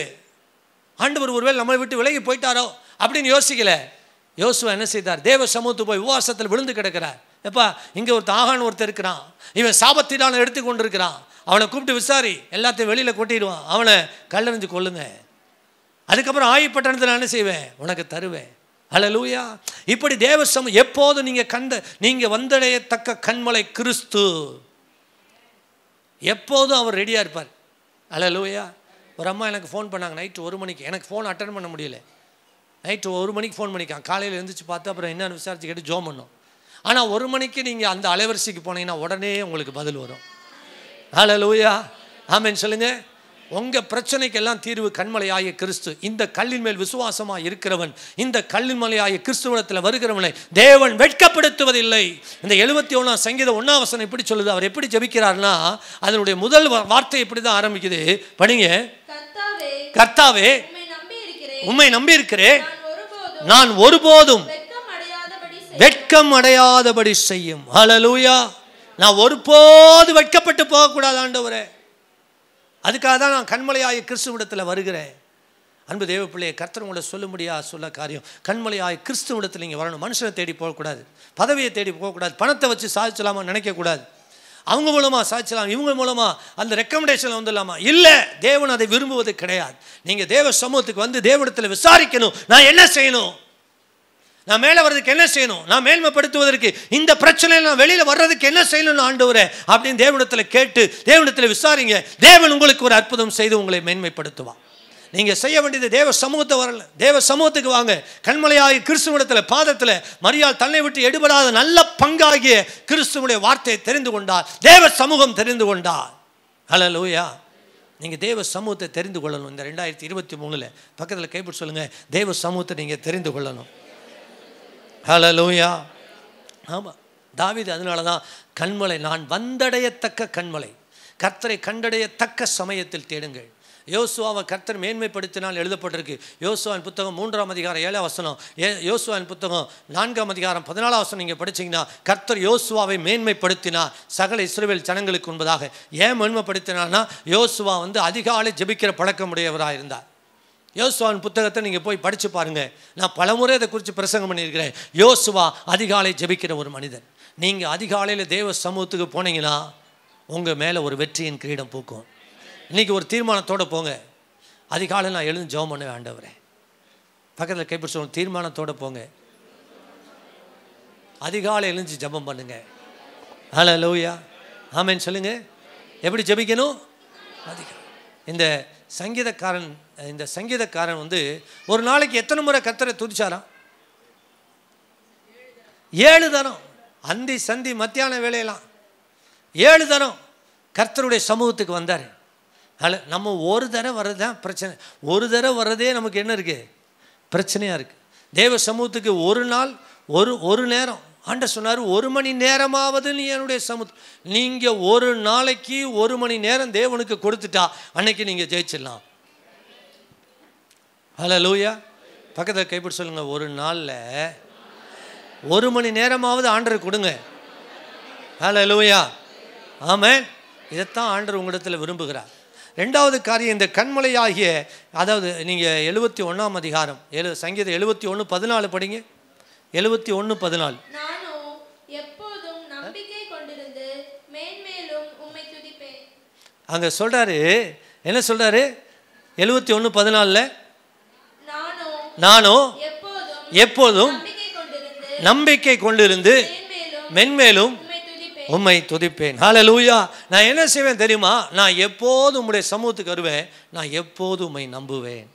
ஆண்டவர் ஒருவேளை நம்மளை விட்டு விலகி போயிட்டாரோ அப்படின்னு யோசிக்கல யோசுவா என்ன செய்தார் தேவ சமூகத்து போய் உபவாசத்தில் விழுந்து கிடக்கிறார் எப்பா இங்கே ஒரு தாகான் ஒருத்தர் இருக்கிறான் இவன் சாபத்தினால் எடுத்து கொண்டு இருக்கிறான் அவனை கூப்பிட்டு விசாரி எல்லாத்தையும் வெளியில் கொட்டிடுவான் அவனை கல்லறிஞ்சு கொள்ளுங்க அதுக்கப்புறம் ஆயுப்பட்டணத்தை நான் என்ன செய்வேன் உனக்கு தருவேன் அல லூயா இப்படி தேவ சமூகம் எப்போதும் நீங்கள் கண்ட நீங்கள் வந்தடையத்தக்க கண்மலை கிறிஸ்து எப்போதும் அவர் ரெடியாக இருப்பார் அல லூயா ஒரு அம்மா எனக்கு ஃபோன் பண்ணாங்க நைட்டு ஒரு மணிக்கு எனக்கு ஃபோன் அட்டன் பண்ண முடியல நைட்டு ஒரு மணிக்கு ஃபோன் பண்ணிக்கான் காலையில் எழுந்திரிச்சு பார்த்து அப்புறம் என்னென்னு விசாரிச்சு கேட்டு ஜோம் பண்ணோம் ஆனால் ஒரு மணிக்கு நீங்கள் அந்த அலைவரிசைக்கு போனீங்கன்னா உடனே உங்களுக்கு பதில் வரும் ஹலோ லூயா ஆமேன்னு சொல்லுங்கள் உங்கள் பிரச்சனைக்கெல்லாம் தீர்வு கண்மலையாய கிறிஸ்து இந்த கல்லின் மேல் விசுவாசமாக இருக்கிறவன் இந்த கல்லின் மலையாய கிறிஸ்துவனத்தில் வருகிறவனை தேவன் வெட்கப்படுத்துவதில்லை இந்த எழுபத்தி ஒன்றாம் சங்கீத ஒன்னாவசனம் எப்படி சொல்லுது அவர் எப்படி ஜபிக்கிறார்னா அதனுடைய முதல் வார்த்தை இப்படி தான் ஆரம்பிக்குது படிங்க கர்த்தாவே உண்மை நம்பி இருக்கிறேன் நான் ஒருபோதும் வெட்கம் அடையாதபடி செய்யும் ஹலலூயா நான் ஒருபோது வெட்கப்பட்டு போகக்கூடாது ஆண்டவரே அதுக்காக தான் நான் கண்மலையாய விடத்தில் வருகிறேன் அன்பு தேவ பிள்ளையை கர்த்தர் சொல்ல முடியாத சொல்ல காரியம் கண்மலையாய் கிறிஸ்துவிடத்தில் நீங்கள் வரணும் மனுஷனை தேடி போகக்கூடாது பதவியை தேடி போகக்கூடாது பணத்தை வச்சு சாதிச்சலாமா நினைக்கக்கூடாது அவங்க மூலமாக சாதிச்சலாம் இவங்க மூலமாக அந்த ரெக்கமெண்டேஷன் வந்துடலாமா இல்லை தேவன் அதை விரும்புவது கிடையாது நீங்கள் தேவ சமூகத்துக்கு வந்து தேவடத்தில் விசாரிக்கணும் நான் என்ன செய்யணும் நான் மேலே வர்றதுக்கு என்ன செய்யணும் நான் மேன்மைப்படுத்துவதற்கு இந்த பிரச்சனையில் நான் வெளியில் வர்றதுக்கு என்ன செய்யணும்னு ஆண்டவரே அப்படின்னு தேவனத்தில் கேட்டு தேவனத்தில் விசாரிங்க தேவன் உங்களுக்கு ஒரு அற்புதம் செய்து உங்களை மேன்மைப்படுத்துவான் நீங்கள் செய்ய வேண்டியது தேவ சமூகத்தை வரல தேவ சமூகத்துக்கு வாங்க கண்மலையாகி கிறிஸ்துவனிடத்தில் பாதத்தில் மரியால் தன்னை விட்டு எடுபடாத நல்ல பங்காகிய கிறிஸ்துவனுடைய வார்த்தையை தெரிந்து கொண்டார் தேவ சமூகம் தெரிந்து கொண்டார் ஹலோ லூயா நீங்கள் தேவ சமூகத்தை தெரிந்து கொள்ளணும் இந்த ரெண்டாயிரத்தி இருபத்தி மூணில் பக்கத்தில் கைப்பிடி சொல்லுங்கள் தேவ சமூகத்தை நீங்கள் தெரிந்து கொள்ளணும் ஹலலூயா ஆமாம் தாவிது அதனால தான் கண்மலை நான் வந்தடையத்தக்க கண்மலை கர்த்தரை கண்டடையத்தக்க சமயத்தில் தேடுங்கள் யோசுவாவை கர்த்தர் மேன்மைப்படுத்தினால் எழுதப்பட்டிருக்கு யோசுவான் புத்தகம் மூன்றாம் அதிகாரம் ஏழாம் வசனம் ஏ யோசுவான் புத்தகம் நான்காம் அதிகாரம் பதினாலாம் வசனம் நீங்கள் படித்தீங்கன்னா கர்த்தர் யோசுவாவை மேன்மைப்படுத்தினார் சகல இஸ்ரேல் ஜனங்களுக்கு உண்பதாக ஏன் மேன்மைப்படுத்தினார்னா யோசுவா வந்து அதிகாலை ஜெபிக்கிற பழக்கமுடையவராக இருந்தார் யோசுவாவின் புத்தகத்தை நீங்கள் போய் படித்து பாருங்கள் நான் பலமுறை அதை குறித்து பிரசங்கம் பண்ணியிருக்கிறேன் யோசுவா அதிகாலை ஜெபிக்கிற ஒரு மனிதன் நீங்கள் அதிகாலையில் தேவ சமூகத்துக்கு போனீங்கன்னா உங்கள் மேலே ஒரு வெற்றியின் கிரீடம் பூக்கும் இன்றைக்கி ஒரு தீர்மானத்தோடு போங்க அதிகாலையில் நான் எழுந்து ஜெபம் பண்ண ஆண்டவரே பக்கத்தில் கைப்பிடிச்ச ஒரு தீர்மானத்தோடு போங்க அதிகாலை எழுந்து ஜபம் பண்ணுங்க ஹலோ லோயா ஆமேன்னு சொல்லுங்கள் எப்படி ஜபிக்கணும் அதிகம் இந்த சங்கீதக்காரன் இந்த சங்கீதக்காரன் வந்து ஒரு நாளைக்கு எத்தனை முறை கத்தரை துதிச்சாரா ஏழு தரம் அந்தி சந்தி மத்தியான வேலையெல்லாம் ஏழு தரம் கர்த்தருடைய சமூகத்துக்கு வந்தார் அதில் நம்ம ஒரு தரம் வர்றது தான் பிரச்சனை ஒரு தரம் வர்றதே நமக்கு என்ன இருக்குது பிரச்சனையாக இருக்குது தேவ சமூகத்துக்கு ஒரு நாள் ஒரு ஒரு நேரம் ஆண்ட சொன்னார் ஒரு மணி நேரமாவது நீ என்னுடைய சமூகம் நீங்கள் ஒரு நாளைக்கு ஒரு மணி நேரம் தேவனுக்கு கொடுத்துட்டா அன்னைக்கு நீங்கள் ஜெயிச்சிடலாம் ஹலோ லூயா பக்கத்தில் கைப்பிடி சொல்லுங்கள் ஒரு நாளில் ஒரு மணி நேரமாவது ஆண்டர் கொடுங்க ஹலோ லூயா ஆமாம் இதைத்தான் ஆண்டர் உங்களிடத்தில் விரும்புகிறார் ரெண்டாவது காரியம் இந்த கண்மலையாகிய அதாவது நீங்கள் எழுபத்தி ஒன்றாம் அதிகாரம் எழு சங்கீதம் எழுபத்தி ஒன்று பதினாலு படிங்க எழுபத்தி ஒன்று பதினாலு அங்கே சொல்கிறாரு என்ன சொல்கிறாரு எழுபத்தி ஒன்று பதினாலில் நானும் எப்போதும் நம்பிக்கை கொண்டிருந்து மென்மேலும் உண்மை துதிப்பேன் லூயா நான் என்ன செய்வேன் தெரியுமா நான் எப்போது உம்முடைய சமூகத்துக்கு வருவேன் நான் எப்போது உண்மை நம்புவேன்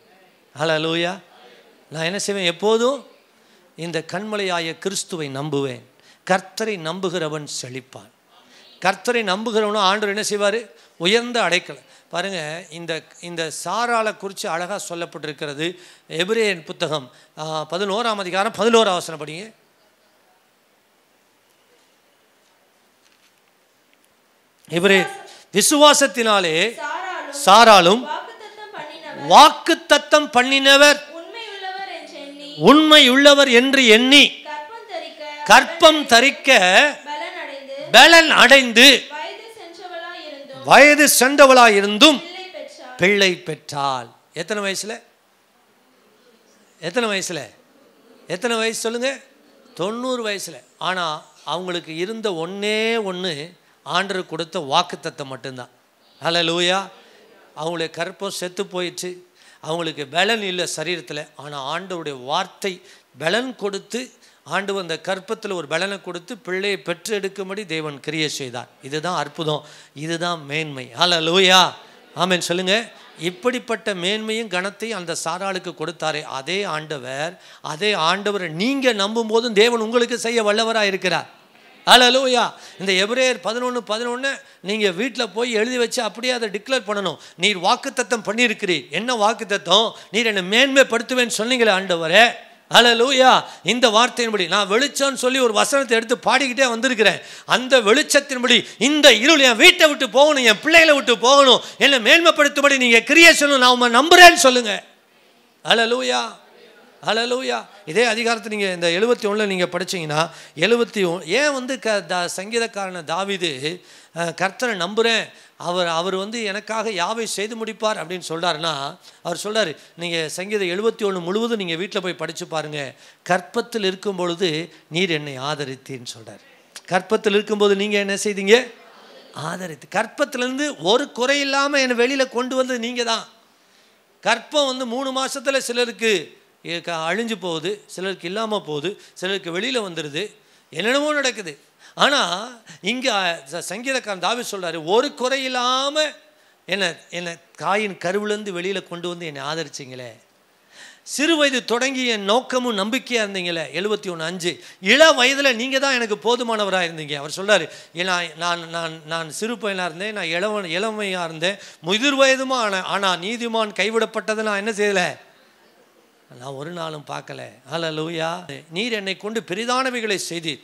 லூயா நான் என்ன செய்வேன் எப்போதும் இந்த கண்மலையாய கிறிஸ்துவை நம்புவேன் கர்த்தரை நம்புகிறவன் செழிப்பான் கர்த்தரை நம்புகிறவனும் ஆண்டவர் என்ன செய்வார் உயர்ந்த அடைக்கலை பாருங்கள் இந்த இந்த சாரால குறித்து அழகாக சொல்லப்பட்டிருக்கிறது எபிரேயன் புத்தகம் பதினோராம் அதிகாரம் பதினோரா அவசரப்படிங்க எபிரே விசுவாசத்தினாலே சாராலும் வாக்கு தத்தம் பண்ணினவர் உண்மை உள்ளவர் என்று எண்ணி கற்பம் தரிக்க பலன் அடைந்து வயது சென்றவளாக இருந்தும் பிள்ளை பெற்றாள் எத்தனை வயசில் எத்தனை வயசில் எத்தனை வயசு சொல்லுங்க தொண்ணூறு வயசில் ஆனால் அவங்களுக்கு இருந்த ஒன்றே ஒன்று ஆண்டர் கொடுத்த வாக்குத்தத்தை மட்டும்தான் ஹலோ லூயா அவங்களுடைய கற்பம் செத்து போயிடுச்சு அவங்களுக்கு பலன் இல்லை சரீரத்தில் ஆனால் ஆண்டவருடைய வார்த்தை பலன் கொடுத்து ஆண்டு வந்த கற்பத்தில் ஒரு பலனை கொடுத்து பிள்ளையை பெற்று எடுக்கும்படி தேவன் கிரியை செய்தார் இதுதான் அற்புதம் இதுதான் மேன்மை ஹலோ லோயா ஆமேன் சொல்லுங்கள் இப்படிப்பட்ட மேன்மையும் கணத்தையும் அந்த சாராளுக்கு கொடுத்தாரே அதே ஆண்டவர் அதே ஆண்டவரை நீங்கள் நம்பும் போதும் தேவன் உங்களுக்கு செய்ய வல்லவராக இருக்கிறார் அலலூயா இந்த எவ்ரேயர் பதினொன்று பதினொன்று நீங்கள் வீட்டில் போய் எழுதி வச்சு அப்படியே அதை டிக்ளேர் பண்ணணும் நீர் வாக்குத்தத்தம் பண்ணியிருக்கிறீர் என்ன வாக்குத்தத்தம் நீர் என்னை மேன்மைப்படுத்துவேன்னு சொன்னீங்களே ஆண்டவரே அலலூயா இந்த வார்த்தையின்படி நான் வெளிச்சம்னு சொல்லி ஒரு வசனத்தை எடுத்து பாடிக்கிட்டே வந்திருக்கிறேன் அந்த வெளிச்சத்தின்படி இந்த இருள் என் வீட்டை விட்டு போகணும் என் பிள்ளைகளை விட்டு போகணும் என்னை மேன்மைப்படுத்தும்படி நீங்கள் கிரியை சொல்லணும் நான் உங்க நம்புகிறேன்னு சொல்லுங்கள் அலலூயா ஹலலூயா இதே அதிகாரத்தை நீங்கள் இந்த எழுபத்தி ஒன்றில் நீங்கள் படித்தீங்கன்னா எழுபத்தி ஒன் ஏன் வந்து க த சங்கீதக்காரனை தாவிது கர்த்தரை நம்புகிறேன் அவர் அவர் வந்து எனக்காக யாவை செய்து முடிப்பார் அப்படின்னு சொல்கிறாருன்னா அவர் சொல்கிறார் நீங்கள் சங்கீதம் எழுபத்தி ஒன்று முழுவதும் நீங்கள் வீட்டில் போய் படித்து பாருங்கள் கற்பத்தில் இருக்கும் பொழுது நீர் என்னை ஆதரித்தின்னு சொல்கிறார் கற்பத்தில் இருக்கும்போது நீங்கள் என்ன செய்தீங்க ஆதரித்து கற்பத்திலேருந்து ஒரு குறை இல்லாமல் என்னை வெளியில் கொண்டு வந்தது நீங்கள் தான் கற்பம் வந்து மூணு மாதத்தில் சிலருக்கு அழிஞ்சு போகுது சிலருக்கு இல்லாமல் போகுது சிலருக்கு வெளியில் வந்துடுது என்னென்னமோ நடக்குது ஆனால் இங்கே சங்கீதக்காரன் தாவி சொல்கிறார் ஒரு குறை இல்லாமல் என்னை என்னை காயின் கருவிலேருந்து வெளியில் கொண்டு வந்து என்னை ஆதரிச்சிங்களே சிறு வயது தொடங்கி என் நோக்கமும் நம்பிக்கையாக இருந்தீங்களே எழுபத்தி ஒன்று அஞ்சு இள வயதில் நீங்கள் தான் எனக்கு போதுமானவராக இருந்தீங்க அவர் சொல்கிறார் ஏன்னா நான் நான் நான் சிறு பையனாக இருந்தேன் நான் இளவன் இளமையாக இருந்தேன் முதிர் வயதுமா ஆனால் நீதிமான் கைவிடப்பட்டதை நான் என்ன செய்யலை நான் ஒரு நாளும் பார்க்கல ஹல லூயா நீர் என்னை கொண்டு பெரிதானவைகளை செய்தீர்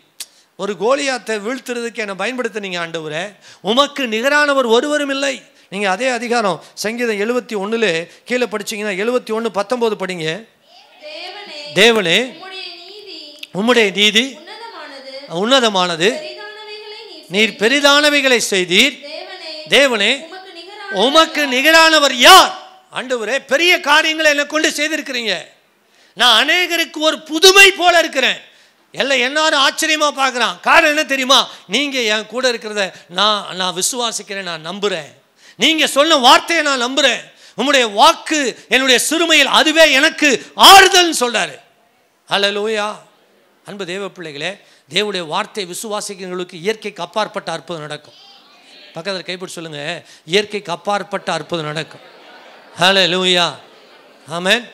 ஒரு கோலியாத்தை வீழ்த்துறதுக்கு என்னை பயன்படுத்தினீங்க ஆண்டவரை உமக்கு நிகரானவர் ஒருவரும் இல்லை நீங்கள் அதே அதிகாரம் சங்கீதம் எழுபத்தி ஒன்றில் கீழே படிச்சிங்கன்னா எழுபத்தி ஒன்று பத்தொம்போது படிங்க தேவனே உம்முடைய நீதி உன்னதமானது நீர் பெரிதானவைகளை செய்தீர் தேவனே உமக்கு நிகரானவர் யார் ஆண்டவரே பெரிய காரியங்களை என்னை கொண்டு செய்திருக்கிறீங்க நான் அநேகருக்கு ஒரு புதுமை போல இருக்கிறேன் எல்லாம் என்னாரும் ஆச்சரியமாக பார்க்குறான் காரணம் என்ன தெரியுமா நீங்கள் என் கூட இருக்கிறத நான் நான் விசுவாசிக்கிறேன் நான் நம்புகிறேன் நீங்கள் சொன்ன வார்த்தையை நான் நம்புகிறேன் உங்களுடைய வாக்கு என்னுடைய சிறுமையில் அதுவே எனக்கு ஆறுதல்னு சொல்கிறாரு ஹலோ லோயா அன்பு தேவ பிள்ளைகளே தேவனுடைய வார்த்தை விசுவாசிக்கிறவங்களுக்கு இயற்கைக்கு அப்பாற்பட்ட அற்புதம் நடக்கும் பக்கத்தில் கைப்பிடி சொல்லுங்கள் இயற்கைக்கு அப்பாற்பட்ட அற்புதம் நடக்கும் ஹலோ லூயா ஆமேன்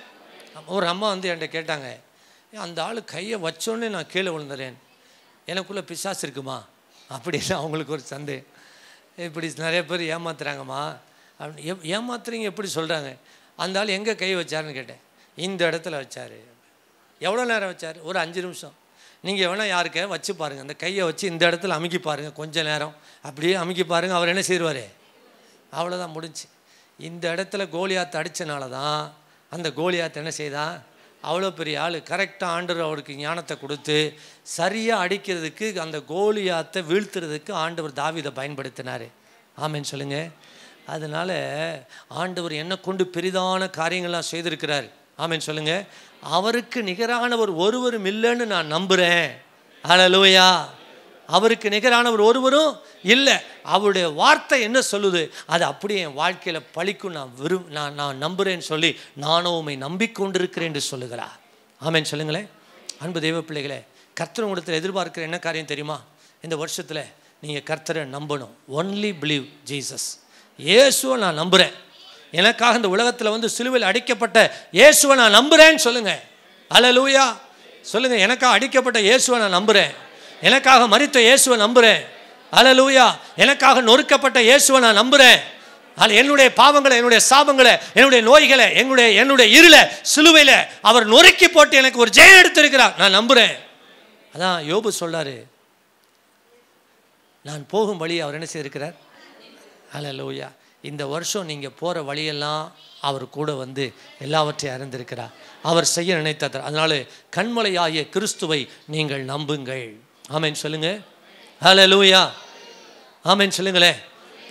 ஒரு அம்மா வந்து என்கிட்ட கேட்டாங்க அந்த ஆள் கையை வச்சோன்னே நான் கீழே விழுந்துறேன் எனக்குள்ளே பிசாஸ் இருக்குமா அப்படின்னு அவங்களுக்கு ஒரு சந்தை இப்படி நிறைய பேர் ஏமாத்துறாங்கம்மா அப்படின்னு எப் ஏமாத்துறீங்க எப்படி சொல்கிறாங்க அந்த ஆள் எங்கே கை வச்சாருன்னு கேட்டேன் இந்த இடத்துல வச்சார் எவ்வளோ நேரம் வச்சார் ஒரு அஞ்சு நிமிஷம் நீங்கள் வேணால் யாருக்க வச்சு பாருங்கள் அந்த கையை வச்சு இந்த இடத்துல அமுக்கி பாருங்கள் கொஞ்சம் நேரம் அப்படியே அமுக்கி பாருங்கள் அவர் என்ன செய்வார் அவ்வளோதான் முடிஞ்சு இந்த இடத்துல கோலியாத்து அடித்தனால தான் அந்த கோலியாத்த என்ன செய்தான் அவ்வளோ பெரிய ஆள் கரெக்டாக ஆண்டவர் அவருக்கு ஞானத்தை கொடுத்து சரியாக அடிக்கிறதுக்கு அந்த கோலியாத்தை வீழ்த்துறதுக்கு ஆண்டவர் தாவிதை பயன்படுத்தினார் ஆமேன்னு சொல்லுங்கள் அதனால் ஆண்டவர் என்ன கொண்டு பெரிதான காரியங்கள்லாம் செய்திருக்கிறார் ஆமேன்னு சொல்லுங்கள் அவருக்கு நிகரானவர் ஒருவரும் இல்லைன்னு நான் நம்புகிறேன் அலலூயா அவருக்கு நிகரானவர் ஒருவரும் இல்லை அவருடைய வார்த்தை என்ன சொல்லுது அது அப்படியே என் வாழ்க்கையில் பழிக்கும் நான் விரு நான் நான் நம்புகிறேன்னு சொல்லி நானும் உண்மை நம்பிக்கொண்டிருக்கிறேன் என்று சொல்லுகிறார் ஆமேன்னு சொல்லுங்களேன் அன்பு தெய்வ பிள்ளைகளே கர்த்தர் உடத்தில் எதிர்பார்க்கிற என்ன காரியம் தெரியுமா இந்த வருஷத்தில் நீங்கள் கர்த்தரை நம்பணும் ஒன்லி பிலீவ் ஜீசஸ் இயேசுவை நான் நம்புகிறேன் எனக்காக இந்த உலகத்தில் வந்து சிலுவையில் அடிக்கப்பட்ட இயேசுவை நான் நம்புகிறேன்னு சொல்லுங்கள் லூயா சொல்லுங்கள் எனக்காக அடிக்கப்பட்ட இயேசுவை நான் நம்புகிறேன் எனக்காக மறித்த இயேசுவை நம்புகிறேன் அலலூயா எனக்காக நொறுக்கப்பட்ட இயேசுவை நான் நம்புகிறேன் அது என்னுடைய பாவங்களை என்னுடைய சாபங்களை என்னுடைய நோய்களை என்னுடைய என்னுடைய இருளை சிலுவையில் அவர் நொறுக்கி போட்டு எனக்கு ஒரு ஜெயம் எடுத்திருக்கிறார் நான் நம்புகிறேன் அதான் யோபு சொல்கிறாரு நான் போகும் வழி அவர் என்ன செய்திருக்கிறார் அல அலலூயா இந்த வருஷம் நீங்கள் போகிற வழியெல்லாம் அவர் கூட வந்து எல்லாவற்றையும் அறிந்திருக்கிறார் அவர் செய்ய நினைத்தார் அதனால் கண்மலையாகிய கிறிஸ்துவை நீங்கள் நம்புங்கள் ஆமேன்னு சொல்லுங்க ஹலோ லூயா ஆமேன்னு சொல்லுங்களேன்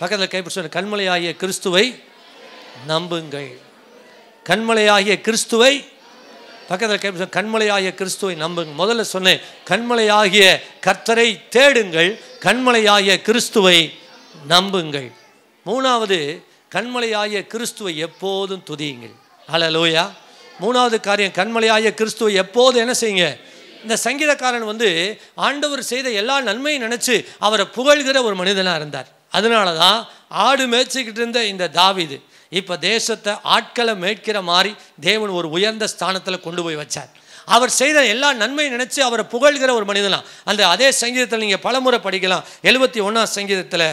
பக்கத்தில் கைப்பிடிச்சு கண்மலையாகிய கிறிஸ்துவை நம்புங்கள் கண்மலையாகிய கிறிஸ்துவை பக்கத்தில் கைப்பிடிச்சு கண்மலையாகிய கிறிஸ்துவை நம்புங்க முதல்ல சொன்னேன் கண்மலையாகிய கர்த்தரை தேடுங்கள் கண்மலையாகிய கிறிஸ்துவை நம்புங்கள் மூணாவது கண்மலையாகிய கிறிஸ்துவை எப்போதும் துதியுங்கள் லூயா மூணாவது காரியம் கண்மலையாகிய கிறிஸ்துவை எப்போதும் என்ன செய்யுங்க இந்த சங்கீதக்காரன் வந்து ஆண்டவர் செய்த எல்லா நன்மையும் நினச்சி அவரை புகழ்கிற ஒரு மனிதனாக இருந்தார் அதனால தான் ஆடு மேய்ச்சிக்கிட்டு இருந்த இந்த தாவிது இப்போ தேசத்தை ஆட்களை மேய்க்கிற மாதிரி தேவன் ஒரு உயர்ந்த ஸ்தானத்தில் கொண்டு போய் வச்சார் அவர் செய்த எல்லா நன்மையும் நினச்சி அவரை புகழ்கிற ஒரு மனிதனாக அந்த அதே சங்கீதத்தில் நீங்கள் பலமுறை படிக்கலாம் எழுபத்தி ஒன்றாம் சங்கீதத்தில்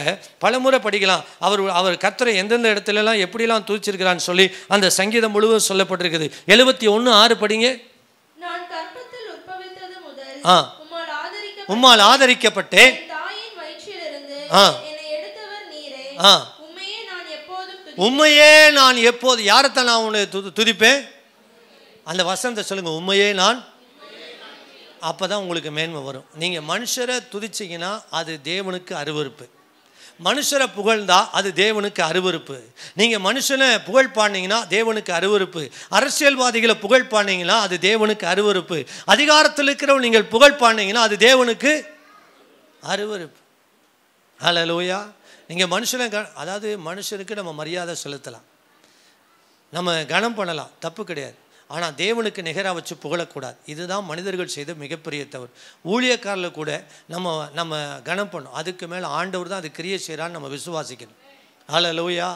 பலமுறை படிக்கலாம் அவர் அவர் கத்துற எந்தெந்த இடத்துலலாம் எப்படிலாம் துதிச்சிருக்கிறான்னு சொல்லி அந்த சங்கீதம் முழுவதும் சொல்லப்பட்டிருக்குது எழுபத்தி ஒன்று ஆறு படிங்க உம்மால் ஆதரிக்கப்பட்டேன் உண்மையே நான் எப்போது யாரைத்தான் நான் உன்னை துதிப்பேன் அந்த வசனத்தை சொல்லுங்கள் உண்மையே நான் அப்போ தான் உங்களுக்கு மேன்மை வரும் நீங்கள் மனுஷரை துதிச்சிங்கன்னா அது தேவனுக்கு அருவறுப்பு மனுஷரை புகழ்ந்தா அது தேவனுக்கு அருவறுப்பு நீங்கள் மனுஷனை புகழ் பாடினீங்கன்னா தேவனுக்கு அருவறுப்பு அரசியல்வாதிகளை புகழ் பாடினீங்கன்னா அது தேவனுக்கு அருவறுப்பு அதிகாரத்தில் இருக்கிறவங்க நீங்கள் புகழ் பாடினீங்கன்னா அது தேவனுக்கு அருவறுப்பு ஹலோ லோயா நீங்கள் மனுஷனை க அதாவது மனுஷனுக்கு நம்ம மரியாதை செலுத்தலாம் நம்ம கனம் பண்ணலாம் தப்பு கிடையாது ஆனால் தேவனுக்கு நிகராக வச்சு புகழக்கூடாது இதுதான் மனிதர்கள் செய்த மிகப்பெரிய தவறு ஊழியக்காரில் கூட நம்ம நம்ம கனம் பண்ணோம் அதுக்கு மேலே ஆண்டவர் தான் அது கிரியை செய்கிறான்னு நம்ம விசுவாசிக்கணும் ஹலோ லோயா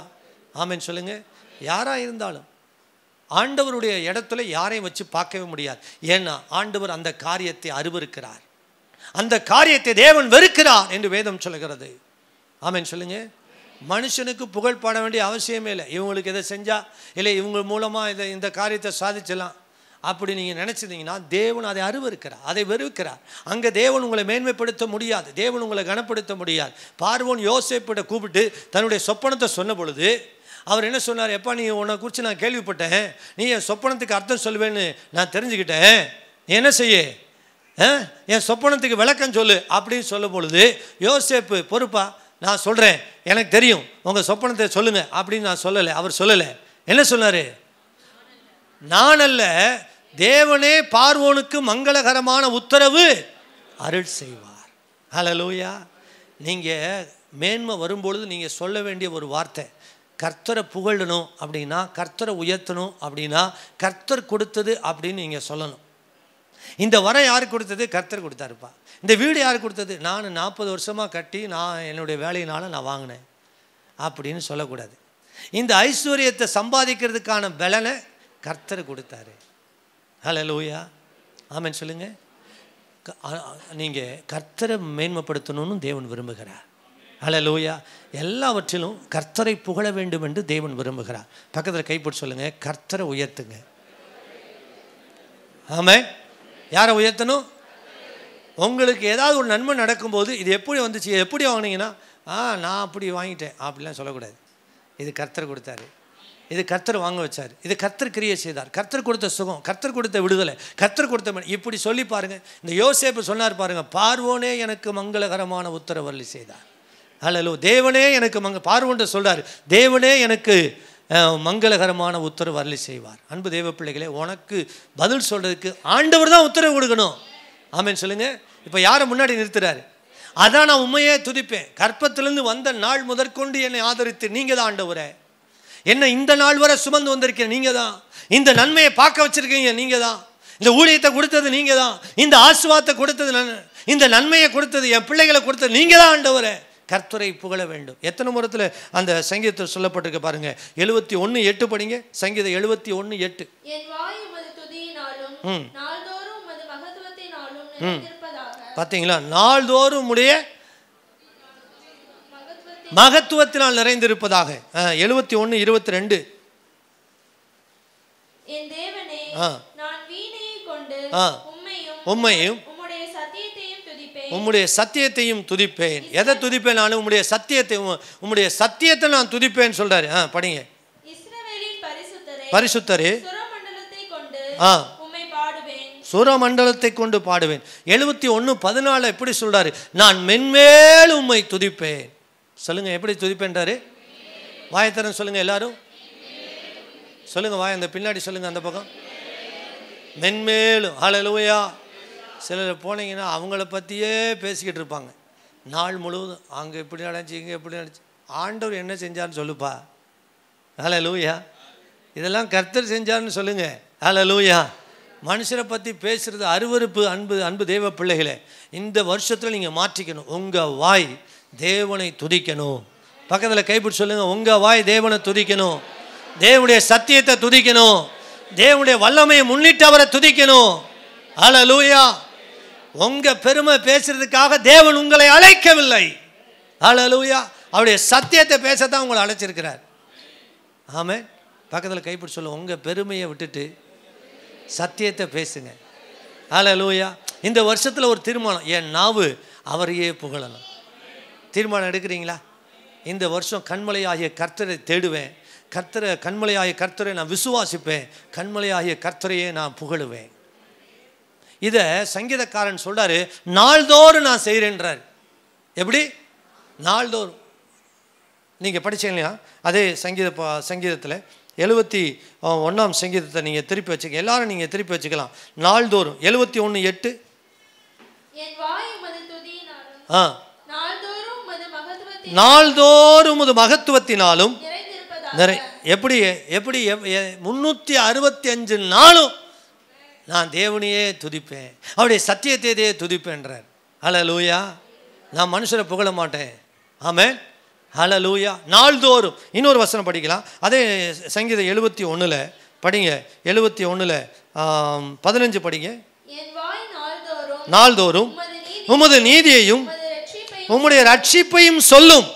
ஆமேன்னு சொல்லுங்கள் யாராக இருந்தாலும் ஆண்டவருடைய இடத்துல யாரையும் வச்சு பார்க்கவே முடியாது ஏன்னா ஆண்டவர் அந்த காரியத்தை அறிவிருக்கிறார் அந்த காரியத்தை தேவன் வெறுக்கிறார் என்று வேதம் சொல்கிறது ஆமேன்னு சொல்லுங்கள் மனுஷனுக்கு புகழ் பாட வேண்டிய அவசியமே இல்லை இவங்களுக்கு இதை செஞ்சால் இல்லை இவங்க மூலமாக இதை இந்த காரியத்தை சாதிச்சலாம் அப்படி நீங்கள் நினச்சிருந்தீங்கன்னா தேவன் அதை அருவருக்கிறார் அதை வெறுக்கிறார் அங்கே தேவன் உங்களை மேன்மைப்படுத்த முடியாது தேவன் உங்களை கனப்படுத்த முடியாது பார்வோன் யோசிப்பிட கூப்பிட்டு தன்னுடைய சொப்பனத்தை சொன்ன பொழுது அவர் என்ன சொன்னார் எப்பா நீ உன்னை குறித்து நான் கேள்விப்பட்டேன் நீ என் சொப்பனத்துக்கு அர்த்தம் சொல்லுவேன்னு நான் தெரிஞ்சுக்கிட்டேன் என்ன செய்ய என் சொப்பனத்துக்கு விளக்கம் சொல்லு அப்படின்னு சொல்லும் பொழுது யோசேப்பு பொறுப்பா நான் சொல்கிறேன் எனக்கு தெரியும் உங்கள் சொப்பனத்தை சொல்லுங்கள் அப்படின்னு நான் சொல்லலை அவர் சொல்லலை என்ன சொன்னார் நான் அல்ல தேவனே பார்வோனுக்கு மங்களகரமான உத்தரவு அருள் செய்வார் லூயா நீங்கள் மேன்மை வரும்பொழுது நீங்கள் சொல்ல வேண்டிய ஒரு வார்த்தை கர்த்தரை புகழணும் அப்படின்னா கர்த்தரை உயர்த்தணும் அப்படின்னா கர்த்தர் கொடுத்தது அப்படின்னு நீங்கள் சொல்லணும் இந்த வரம் யார் கொடுத்தது கர்த்தர் கொடுத்தாருப்பா இந்த வீடு யார் கொடுத்தது நான் நாற்பது வருஷமாக கட்டி நான் என்னுடைய வேலையினால் நான் வாங்கினேன் அப்படின்னு சொல்லக்கூடாது இந்த ஐஸ்வர்யத்தை சம்பாதிக்கிறதுக்கான பலனை கர்த்தர் கொடுத்தாரு ஹலோ லூயா ஆமேன்னு சொல்லுங்கள் நீங்கள் கர்த்தரை மேன்மைப்படுத்தணும்னு தேவன் விரும்புகிறார் லூயா எல்லாவற்றிலும் கர்த்தரை புகழ வேண்டும் என்று தேவன் விரும்புகிறார் பக்கத்தில் கைப்பிடி சொல்லுங்கள் கர்த்தரை உயர்த்துங்க ஆமாம் யாரை உயர்த்தணும் உங்களுக்கு ஏதாவது ஒரு நன்மை நடக்கும்போது இது எப்படி வந்துச்சு எப்படி வாங்கினீங்கன்னா ஆ நான் அப்படி வாங்கிட்டேன் அப்படிலாம் சொல்லக்கூடாது இது கர்த்தர் கொடுத்தாரு இது கர்த்தர் வாங்க வச்சார் இது கர்த்தர் கிரியை செய்தார் கர்த்தர் கொடுத்த சுகம் கர்த்தர் கொடுத்த விடுதலை கர்த்தர் கொடுத்த இப்படி சொல்லி பாருங்கள் இந்த யோசேப்பு சொன்னார் பாருங்கள் பார்வோனே எனக்கு மங்களகரமான உத்தரவரலி செய்தார் ஹலோ தேவனே எனக்கு மங்க பார்வோன்ற சொல்கிறார் தேவனே எனக்கு மங்களகரமான உத்தரவு அருளி செய்வார் அன்பு தேவ பிள்ளைகளே உனக்கு பதில் சொல்கிறதுக்கு ஆண்டவர் தான் உத்தரவு கொடுக்கணும் ஆமேன்னு சொல்லுங்கள் இப்போ யாரை முன்னாடி நிறுத்துறாரு அதான் நான் உண்மையே துதிப்பேன் கற்பத்திலிருந்து வந்த நாள் முதற்கொண்டு என்னை ஆதரித்து நீங்கள் தான் ஆண்டவரே என்ன இந்த நாள் வரை சுமந்து வந்திருக்கீங்க நீங்கள் தான் இந்த நன்மையை பார்க்க வச்சுருக்கீங்க நீங்கள் தான் இந்த ஊழியத்தை கொடுத்தது நீங்கள் தான் இந்த ஆசுவாத்தை கொடுத்தது இந்த நன்மையை கொடுத்தது என் பிள்ளைகளை கொடுத்தது நீங்கள் தான் ஆண்டவரே கர்த்தரை புகழ வேண்டும் எத்தனை முறத்தில் அந்த சங்கீதத்தில் சொல்லப்பட்டிருக்க பாருங்க எழுபத்தி ஒன்று எட்டு படிங்க சங்கீதம் எழுபத்தி ஒன்று எட்டு ம் பார்த்தீங்களா நாள்தோறும் உடைய மகத்துவத்தினால் நிறைந்திருப்பதாக எழுபத்தி ஒன்று இருபத்தி ரெண்டு உண்மையும் உம்முடைய சத்தியத்தையும் துதிப்பேன் எதை துதிப்பேன் உம்முடைய சத்தியத்தை உம்முடைய சத்தியத்தை நான் துதிப்பேன் சொல்றாரு ஆ படிங்க பரிசுத்தரே ஆ சுரமண்டலத்தை கொண்டு பாடுவேன் எழுபத்தி ஒன்று பதினாலு எப்படி சொல்கிறாரு நான் மென்மேல் உண்மை துதிப்பேன் சொல்லுங்கள் எப்படி துதிப்பேன்றாரு வாயத்தரன் சொல்லுங்கள் எல்லாரும் சொல்லுங்கள் வாய் அந்த பின்னாடி சொல்லுங்கள் அந்த பக்கம் மென்மேலும் ஆளலுவையா சிலர் போனீங்கன்னா அவங்கள பற்றியே பேசிக்கிட்டு இருப்பாங்க நாள் முழுவதும் அங்கே இப்படி நடந்துச்சு இங்கே எப்படி நடந்துச்சு ஆண்டவர் என்ன செஞ்சார்னு சொல்லுப்பா ஹலோ லூயா இதெல்லாம் கர்த்தர் செஞ்சார்னு சொல்லுங்கள் ஹலோ லூயா மனுஷரை பற்றி பேசுகிறது அருவறுப்பு அன்பு அன்பு தேவ பிள்ளைகளே இந்த வருஷத்தில் நீங்கள் மாற்றிக்கணும் உங்கள் வாய் தேவனை துதிக்கணும் பக்கத்தில் கைப்பிடி சொல்லுங்கள் உங்கள் வாய் தேவனை துதிக்கணும் தேவனுடைய சத்தியத்தை துதிக்கணும் தேவனுடைய வல்லமையை முன்னிட்டு அவரை துதிக்கணும் அல லூயா உங்கள் பெருமை பேசுறதுக்காக தேவன் உங்களை அழைக்கவில்லை அல லூயா அவருடைய சத்தியத்தை பேசத்தான் உங்களை அழைச்சிருக்கிறார் ஆமே பக்கத்தில் கைப்பிடி சொல்லுவோம் உங்கள் பெருமையை விட்டுட்டு சத்தியத்தை பேசுங்க ஹலோ லூயா இந்த வருஷத்தில் ஒரு தீர்மானம் என் நாவு அவரையே புகழணும் தீர்மானம் எடுக்கிறீங்களா இந்த வருஷம் கண்மலையாகிய கர்த்தரை தேடுவேன் கர்த்தரை கண்மலையாகிய கர்த்தரை நான் விசுவாசிப்பேன் கண்மலையாகிய கர்த்தரையே நான் புகழுவேன் இதை சங்கீதக்காரன் சொல்கிறாரு நாள்தோறும் நான் செய்கிறேன்றார் எப்படி நாள்தோறும் நீங்கள் படிச்சீங்களா அதே சங்கீத சங்கீதத்தில் எழுபத்தி ஒன்றாம் சங்கீதத்தை நீங்கள் திருப்பி வச்சுக்க எல்லாரும் நீங்கள் திருப்பி வச்சுக்கலாம் நாள்தோறும் எழுபத்தி ஒன்று எட்டு ஆ நாள்தோறும் அது மகத்துவத்தினாலும் நிறை எப்படி எப்படி முந்நூற்றி அறுபத்தி அஞ்சு நாளும் நான் தேவனையே துதிப்பேன் அவருடைய சத்தியத்தையே துதிப்பேன்றார் ஹலோ லூயா நான் மனுஷரை புகழ மாட்டேன் ஆமேன் ஹலலூயா நாள்தோறும் இன்னொரு வசனம் படிக்கலாம் அதே சங்கீதம் எழுபத்தி ஒன்றில் படிங்க எழுபத்தி ஒன்றில் பதினஞ்சு படிங்க நாள்தோறும் உமது நீதியையும் உம்முடைய ரட்சிப்பையும் சொல்லும்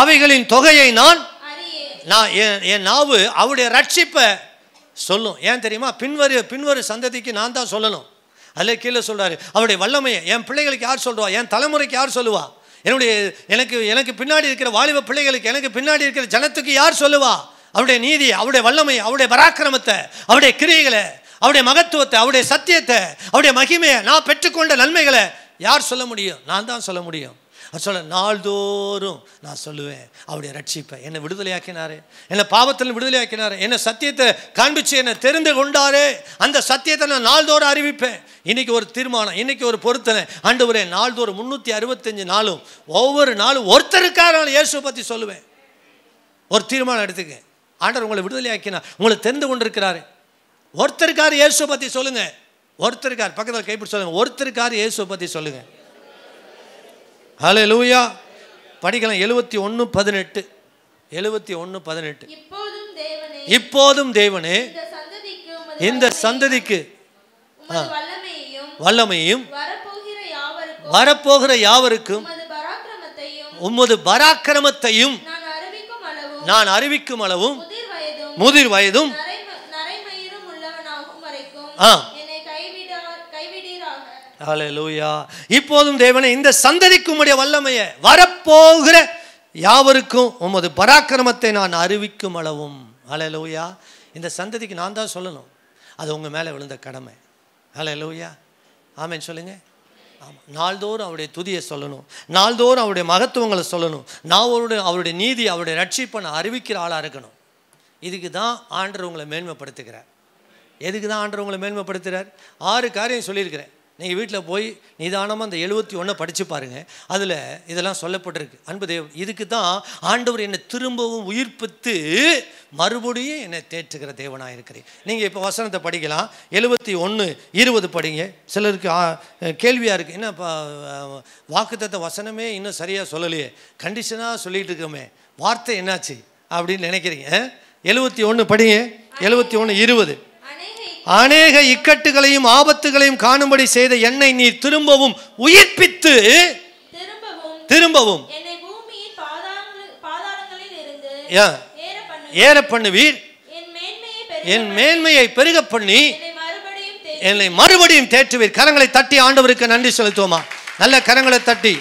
அவைகளின் தொகையை நான் நான் என் நாவு அவருடைய ரட்சிப்பை சொல்லும் ஏன் தெரியுமா பின்வரு பின்வரும் சந்ததிக்கு நான் தான் சொல்லணும் அதில் கீழே சொல்கிறாரு அவருடைய வல்லமையை என் பிள்ளைகளுக்கு யார் சொல்லுவா என் தலைமுறைக்கு யார் சொல்லுவா என்னுடைய எனக்கு எனக்கு பின்னாடி இருக்கிற வாலிப பிள்ளைகளுக்கு எனக்கு பின்னாடி இருக்கிற ஜனத்துக்கு யார் சொல்லுவா அவருடைய நீதி அவருடைய வல்லமை அவருடைய பராக்கிரமத்தை அவருடைய கிரியைகளை அவருடைய மகத்துவத்தை அவருடைய சத்தியத்தை அவருடைய மகிமையை நான் பெற்றுக்கொண்ட நன்மைகளை யார் சொல்ல முடியும் நான் தான் சொல்ல முடியும் அவர் சொல்ல நாள்தோறும் நான் சொல்லுவேன் அவருடைய ரட்சிப்பை என்னை விடுதலையாக்கினாரே என்னை பாவத்தில் விடுதலையாக்கினாரே என்னை சத்தியத்தை காண்பிச்சு என்னை தெரிந்து கொண்டாரே அந்த சத்தியத்தை நான் நாள்தோறும் அறிவிப்பேன் இன்றைக்கி ஒரு தீர்மானம் இன்றைக்கி ஒரு பொருத்தனை ஆண்டு ஒரு நாள்தோறும் முந்நூற்றி அறுபத்தஞ்சு நாளும் ஒவ்வொரு நாளும் ஒருத்தருக்காக நான் இயேசுவை பற்றி சொல்லுவேன் ஒரு தீர்மானம் எடுத்துக்க ஆண்டவர் உங்களை விடுதலையாக்கினார் உங்களை தெரிந்து கொண்டிருக்கிறாரு ஒருத்தருக்கார் இயேசுவை பற்றி சொல்லுங்கள் ஒருத்தருக்கார் பக்கத்தில் கைப்பிடி சொல்லுங்கள் ஒருத்தருக்கார் இயேசுவை பற்றி சொல்லுங்கள் ஹலோ லூயா படிக்கலாம் எழுபத்தி ஒன்று பதினெட்டு எழுபத்தி ஒன்று பதினெட்டு இப்போதும் தேவனே இந்த சந்ததிக்கு வல்லமையும் வரப்போகிற யாவருக்கும் உமது பராக்கிரமத்தையும் நான் அறிவிக்கும் அளவும் முதிர் வயதும் ஆ லூயா இப்போதும் தேவனை இந்த சந்ததிக்கு வல்லமையை வரப்போகிற யாவருக்கும் உமது பராக்கிரமத்தை நான் அறிவிக்கும் அளவும் லூயா இந்த சந்ததிக்கு நான் தான் சொல்லணும் அது உங்கள் மேலே விழுந்த கடமை லூயா ஆமேன்னு சொல்லுங்கள் ஆமாம் நாள்தோறும் அவருடைய துதியை சொல்லணும் நாள்தோறும் அவருடைய மகத்துவங்களை சொல்லணும் நான் அவருடைய அவருடைய நீதி அவருடைய ரட்சிப்பை நான் அறிவிக்கிற ஆளாக இருக்கணும் இதுக்கு தான் ஆண்டர் உங்களை மேன்மைப்படுத்துகிறார் எதுக்கு தான் ஆண்டர் உங்களை மேன்மைப்படுத்துகிறார் ஆறு காரியம் சொல்லியிருக்கிறேன் நீங்கள் வீட்டில் போய் நிதானமாக அந்த எழுபத்தி ஒன்றை படித்து பாருங்கள் அதில் இதெல்லாம் சொல்லப்பட்டிருக்கு அன்பு தேவ் இதுக்கு தான் ஆண்டவர் என்னை திரும்பவும் உயிர்ப்பித்து மறுபடியும் என்னை தேற்றுகிற தேவனாக இருக்கிறேன் நீங்கள் இப்போ வசனத்தை படிக்கலாம் எழுபத்தி ஒன்று இருபது படிங்க சிலருக்கு கேள்வியாக இருக்குது என்ன வாக்குத்த வசனமே இன்னும் சரியாக சொல்லலையே கண்டிஷனாக சொல்லிகிட்டு இருக்கோமே வார்த்தை என்னாச்சு அப்படின்னு நினைக்கிறீங்க எழுபத்தி ஒன்று படிங்க எழுபத்தி ஒன்று இருபது அநேக இக்கட்டுகளையும் ஆபத்துகளையும் காணும்படி செய்த என்னை நீ திரும்பவும் உயிர்ப்பித்து திரும்பவும் ஏற பண்ணுவீர் என் மேன்மையை பெருக பண்ணி என்னை மறுபடியும் தேற்றுவீர் கரங்களை தட்டி ஆண்டவருக்கு நன்றி செலுத்துவோமா நல்ல கரங்களை தட்டி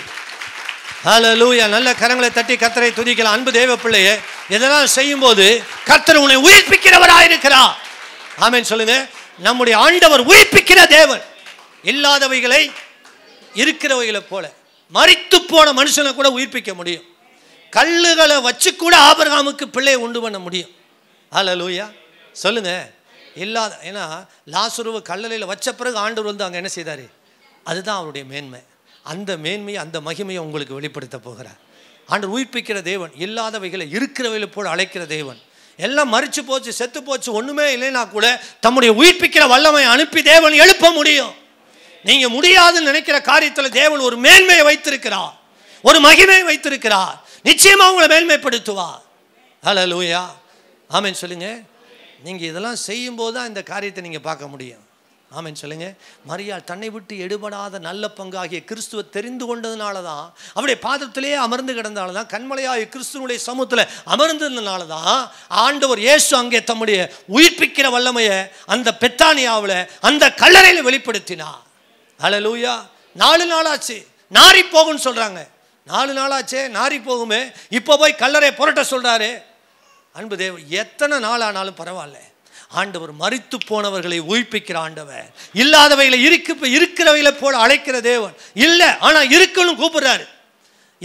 ஹலலூயா நல்ல கரங்களை தட்டி கத்தரை துதிக்கலாம் அன்பு தேவ பிள்ளையே இதெல்லாம் செய்யும்போது கத்தர் உன்னை உயிர்ப்பிக்கிறவராயிருக்கிறார் ஆமேன் சொல்லுங்க நம்முடைய ஆண்டவர் உயிர்ப்பிக்கிற தேவன் இல்லாதவைகளை இருக்கிறவைகளை போல மறித்து போன மனுஷனை கூட உயிர்ப்பிக்க முடியும் கல்லுகளை வச்சு கூட ஆபரகாமுக்கு பிள்ளையை உண்டு பண்ண முடியும் ஹலோ லூயா சொல்லுங்க இல்லாத ஏன்னா லாசுருவை கல்லலையில் வச்ச பிறகு ஆண்டவர் வந்து அங்கே என்ன செய்தார் அதுதான் அவருடைய மேன்மை அந்த மேன்மையை அந்த மகிமையை உங்களுக்கு வெளிப்படுத்த போகிறார் ஆண்டு உயிர்ப்பிக்கிற தேவன் இல்லாதவைகளை இருக்கிறவைகளை போல் அழைக்கிற தேவன் எல்லாம் மறிச்சு போச்சு செத்து போச்சு ஒன்றுமே இல்லைன்னா கூட தம்முடைய உயிர்ப்பிக்கிற வல்லமை அனுப்பி தேவன் எழுப்ப முடியும் நீங்கள் முடியாதுன்னு நினைக்கிற காரியத்தில் தேவன் ஒரு மேன்மையை வைத்திருக்கிறார் ஒரு மகிமையை வைத்திருக்கிறார் நிச்சயமாக உங்களை மேன்மைப்படுத்துவார் ஹலோ லூயா ஆமேன்னு சொல்லுங்கள் நீங்கள் இதெல்லாம் செய்யும்போது தான் இந்த காரியத்தை நீங்கள் பார்க்க முடியும் ஆமேன்னு சொல்லுங்க மரியாள் தன்னை விட்டு எடுபடாத நல்ல பங்காகிய கிறிஸ்துவ தெரிந்து கொண்டதுனால தான் அவருடைய பாதத்திலேயே அமர்ந்து கிடந்தால தான் கிறிஸ்துவனுடைய சமூகத்தில் அமர்ந்ததுனால தான் ஆண்டவர் இயேசு அங்கே தம்முடைய உயிர்ப்பிக்கிற வல்லமையை அந்த பெத்தானியாவில் அந்த கல்லறையில் வெளிப்படுத்தினார் அலலூயா நாலு நாளாச்சு நாரி போகும்னு சொல்கிறாங்க நாலு நாளாச்சே நாரி போகுமே இப்போ போய் கல்லறையை புரட்ட சொல்கிறாரு அன்பு தேவ எத்தனை நாள் ஆனாலும் பரவாயில்ல ஆண்டவர் மறித்து போனவர்களை உயிர்ப்பிக்கிற ஆண்டவர் இல்லாதவைகளை இருக்க இருக்கிறவைகளை போல அழைக்கிற தேவன் இல்லை ஆனால் இருக்கணும் கூப்பிடுறாரு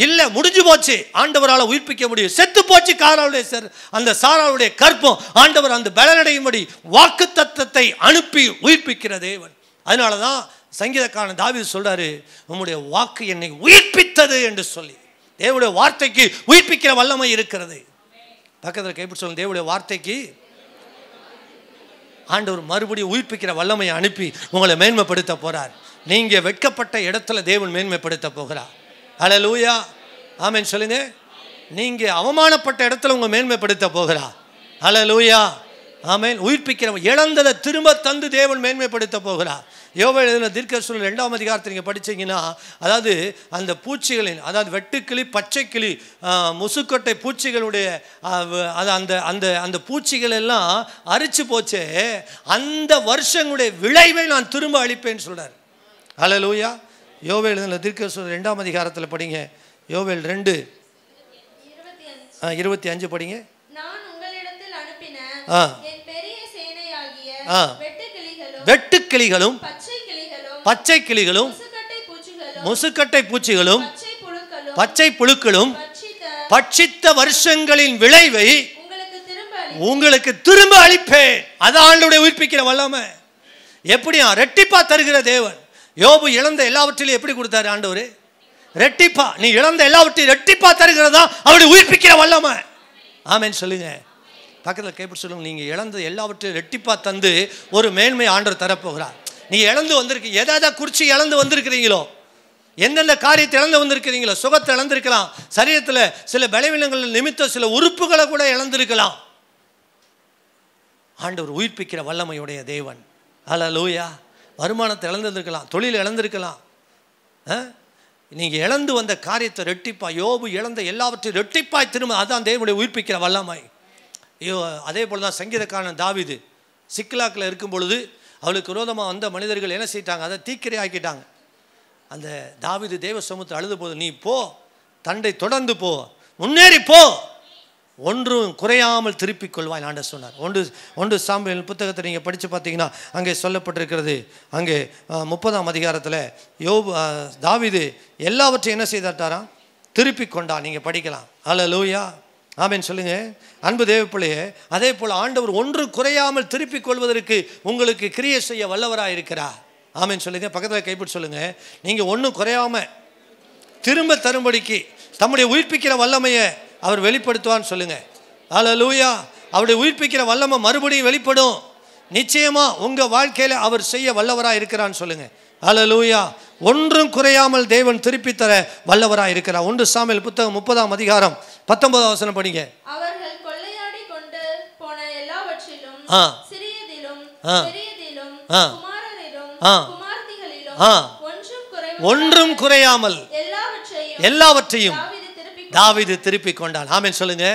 இல்லை முடிஞ்சு போச்சு ஆண்டவரால் உயிர்ப்பிக்க முடியும் செத்து போச்சு காராவுடைய சார் அந்த சாராவுடைய கற்பம் ஆண்டவர் அந்த பலனடையும்படி வாக்கு தத்தத்தை அனுப்பி உயிர்ப்பிக்கிற தேவன் அதனால தான் சங்கீதக்காரன் தாவி சொல்கிறாரு உம்முடைய வாக்கு என்னை உயிர்ப்பித்தது என்று சொல்லி தேவனுடைய வார்த்தைக்கு உயிர்ப்பிக்கிற வல்லமை இருக்கிறது பக்கத்தில் கைப்பிடி சொல்லுங்கள் தேவனுடைய வார்த்தைக்கு ஆண்டவர் மறுபடியும் உயிர்ப்பிக்கிற வல்லமையை அனுப்பி உங்களை மேன்மைப்படுத்த போகிறார் நீங்கள் வெட்கப்பட்ட இடத்துல தேவன் மேன்மைப்படுத்த போகிறார் ஹலோ லூயா ஆமேன்னு சொல்லுங்க நீங்கள் அவமானப்பட்ட இடத்துல உங்கள் மேன்மைப்படுத்த போகிறா ஹலோ லூயா ஆமேன் உயிர்ப்பிக்கிற இழந்ததை திரும்ப தந்து தேவன் மேன்மைப்படுத்த போகிறார் யோபா எழுதின தீர்க்க ரெண்டாம் அதிகாரத்தை நீங்கள் படித்தீங்கன்னா அதாவது அந்த பூச்சிகளின் அதாவது வெட்டுக்கிளி பச்சைக்கிளி முசுக்கொட்டை பூச்சிகளுடைய அது அந்த அந்த அந்த பூச்சிகள் எல்லாம் அரிச்சு போச்சே அந்த வருஷங்களுடைய விளைவை நான் திரும்ப அளிப்பேன்னு சொல்கிறார் ஹலோ லூயா யோவேல் எழுதின தீர்க்க ரெண்டாம் அதிகாரத்தில் படிங்க யோவேல் ரெண்டு இருபத்தி அஞ்சு படிங்க ஆ ஆ வெட்டுக்கிளிகளும் பச்சை கிளிகளும் முசுக்கட்டை பூச்சிகளும் பச்சை புழுக்களும் பட்சித்த வருஷங்களின் விளைவை உங்களுக்கு திரும்ப அளிப்பேன் அதான் ஆண்டுடைய உயிர்ப்பிக்கிற வல்லாம எப்படியா ரெட்டிப்பா தருகிற தேவன் யோபு இழந்த எல்லாவற்றிலும் எப்படி கொடுத்தாரு ஆண்டவர் ரெட்டிப்பா நீ இழந்த எல்லாவற்றையும் ரெட்டிப்பா தருகிறதா அவருடைய உயிர்ப்பிக்கிற வல்லாம ஆமேன்னு சொல்லுங்க பக்கத்தில் கைப்பிடி சொல்லுங்க நீங்கள் இழந்து எல்லாவற்றையும் ரெட்டிப்பாக தந்து ஒரு மேன்மை ஆண்டர் தரப்போகிறார் நீ இழந்து வந்திருக்கு எதாவது எதை குறித்து இழந்து வந்திருக்கிறீங்களோ எந்தெந்த காரியத்தை இழந்து வந்திருக்கிறீங்களோ சுகத்தை இழந்திருக்கலாம் சரீரத்தில் சில பலவீனங்கள் நிமித்த சில உறுப்புகளை கூட இழந்திருக்கலாம் ஆண்டவர் உயிர்ப்பிக்கிற வல்லமையுடைய தேவன் அல லூயா வருமானத்தை இழந்திருக்கலாம் தொழில் இழந்திருக்கலாம் நீங்கள் இழந்து வந்த காரியத்தை ரெட்டிப்பாய் யோபு இழந்த எல்லாவற்றையும் ரெட்டிப்பாய் திரும்ப அதான் தேவனுடைய உயிர்ப்பிக்கிற வல்லமை ஐயோ அதே போல் தான் சங்கீதக்காரன் தாவிது சிக்லாக்கில் இருக்கும் பொழுது அவளுக்கு விரோதமாக வந்த மனிதர்கள் என்ன செய்யிட்டாங்க அதை தீக்கிரை ஆக்கிட்டாங்க அந்த தாவிது தேவ சமூகத்தை அழுது போது நீ போ தண்டை தொடர்ந்து போ முன்னேறி போ ஒன்றும் குறையாமல் திருப்பிக் கொள்வாய் ஆண்ட சொன்னார் ஒன்று ஒன்று சாம்பியல் புத்தகத்தை நீங்கள் படித்து பார்த்தீங்கன்னா அங்கே சொல்லப்பட்டிருக்கிறது அங்கே முப்பதாம் அதிகாரத்தில் யோ தாவிது எல்லாவற்றையும் என்ன செய்தாட்டாராம் திருப்பி கொண்டா நீங்கள் படிக்கலாம் ஹலோ லூயா ஆமேன் சொல்லுங்க அன்பு தேவப்பிள்ளையே அதே போல் ஆண்டவர் ஒன்று குறையாமல் திருப்பிக் கொள்வதற்கு உங்களுக்கு கிரியை செய்ய வல்லவராக இருக்கிறா ஆமேன் சொல்லுங்க பக்கத்தில் கைப்பிட்டு சொல்லுங்க நீங்கள் ஒன்றும் குறையாம திரும்ப தரும்படிக்கு தம்முடைய உயிர்ப்பிக்கிற வல்லமையை அவர் வெளிப்படுத்துவான்னு சொல்லுங்க ஆல லூயா அவருடைய உயிர்ப்பிக்கிற வல்லமை மறுபடியும் வெளிப்படும் நிச்சயமாக உங்கள் வாழ்க்கையில் அவர் செய்ய வல்லவராக இருக்கிறான்னு சொல்லுங்கள் ஆல லூயா ஒன்றும் குறையாமல் தேவன் திருப்பி தர வல்லவராக இருக்கிறார் ஒன்று சாமியல் புத்தகம் முப்பதாம் அதிகாரம் பத்தொன்பதாம் வசனம் படிங்க ஆ ஆ ஆ ஆ ஆ ஒன்றும் குறையாமல் எல்லாவற்றையும் தாவிது திருப்பி கொண்டான் ஆமே சொல்லுங்க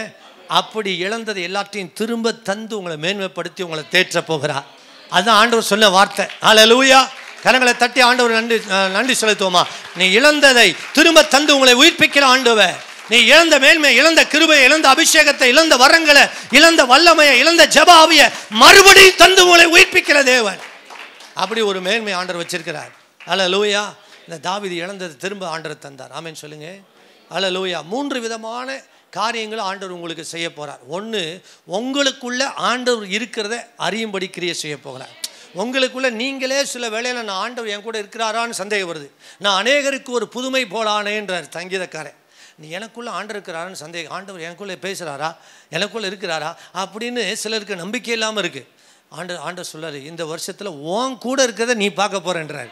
அப்படி இழந்தது எல்லாத்தையும் திரும்ப தந்து உங்களை மேன்மைப்படுத்தி உங்களை தேற்ற போகிறார் அதுதான் ஆண்டவர் சொன்ன வார்த்தை ஆலூயா கரங்களை தட்டி ஆண்டவர் நன்றி நன்றி செலுத்துவோமா நீ இழந்ததை திரும்ப தந்து உங்களை உயிர்ப்பிக்கிற ஆண்டுவ நீ இழந்த மேன்மை இழந்த கிருபை இழந்த அபிஷேகத்தை இழந்த வரங்களை இழந்த வல்லமையை இழந்த ஜபாவிய மறுபடியும் தந்து உங்களை உயிர்ப்பிக்கிற தேவன் அப்படி ஒரு மேன்மை ஆண்டர் வச்சிருக்கிறார் அல லூயா இந்த தாவிதி இழந்தது திரும்ப ஆண்டர் தந்தார் ஆமேன்னு சொல்லுங்க அல லூயா மூன்று விதமான காரியங்களை ஆண்டவர் உங்களுக்கு செய்ய போகிறார் ஒன்று உங்களுக்குள்ள ஆண்டவர் இருக்கிறத அறியும்படி கிரியை செய்ய போகிறார் உங்களுக்குள்ளே நீங்களே சில வேளையில் நான் ஆண்டவர் என் கூட இருக்கிறாரான்னு சந்தேகம் வருது நான் அநேகருக்கு ஒரு புதுமை போலானேன்றார் சங்கீதக்காரன் நீ எனக்குள்ளே ஆண்டு இருக்கிறாரான்னு சந்தேகம் ஆண்டவர் எனக்குள்ளே பேசுகிறாரா எனக்குள்ளே இருக்கிறாரா அப்படின்னு சிலருக்கு நம்பிக்கை இல்லாமல் இருக்குது ஆண்டு ஆண்டவர் சொல்லார் இந்த வருஷத்தில் ஓன் கூட இருக்கிறத நீ பார்க்க போகிறேன்றார்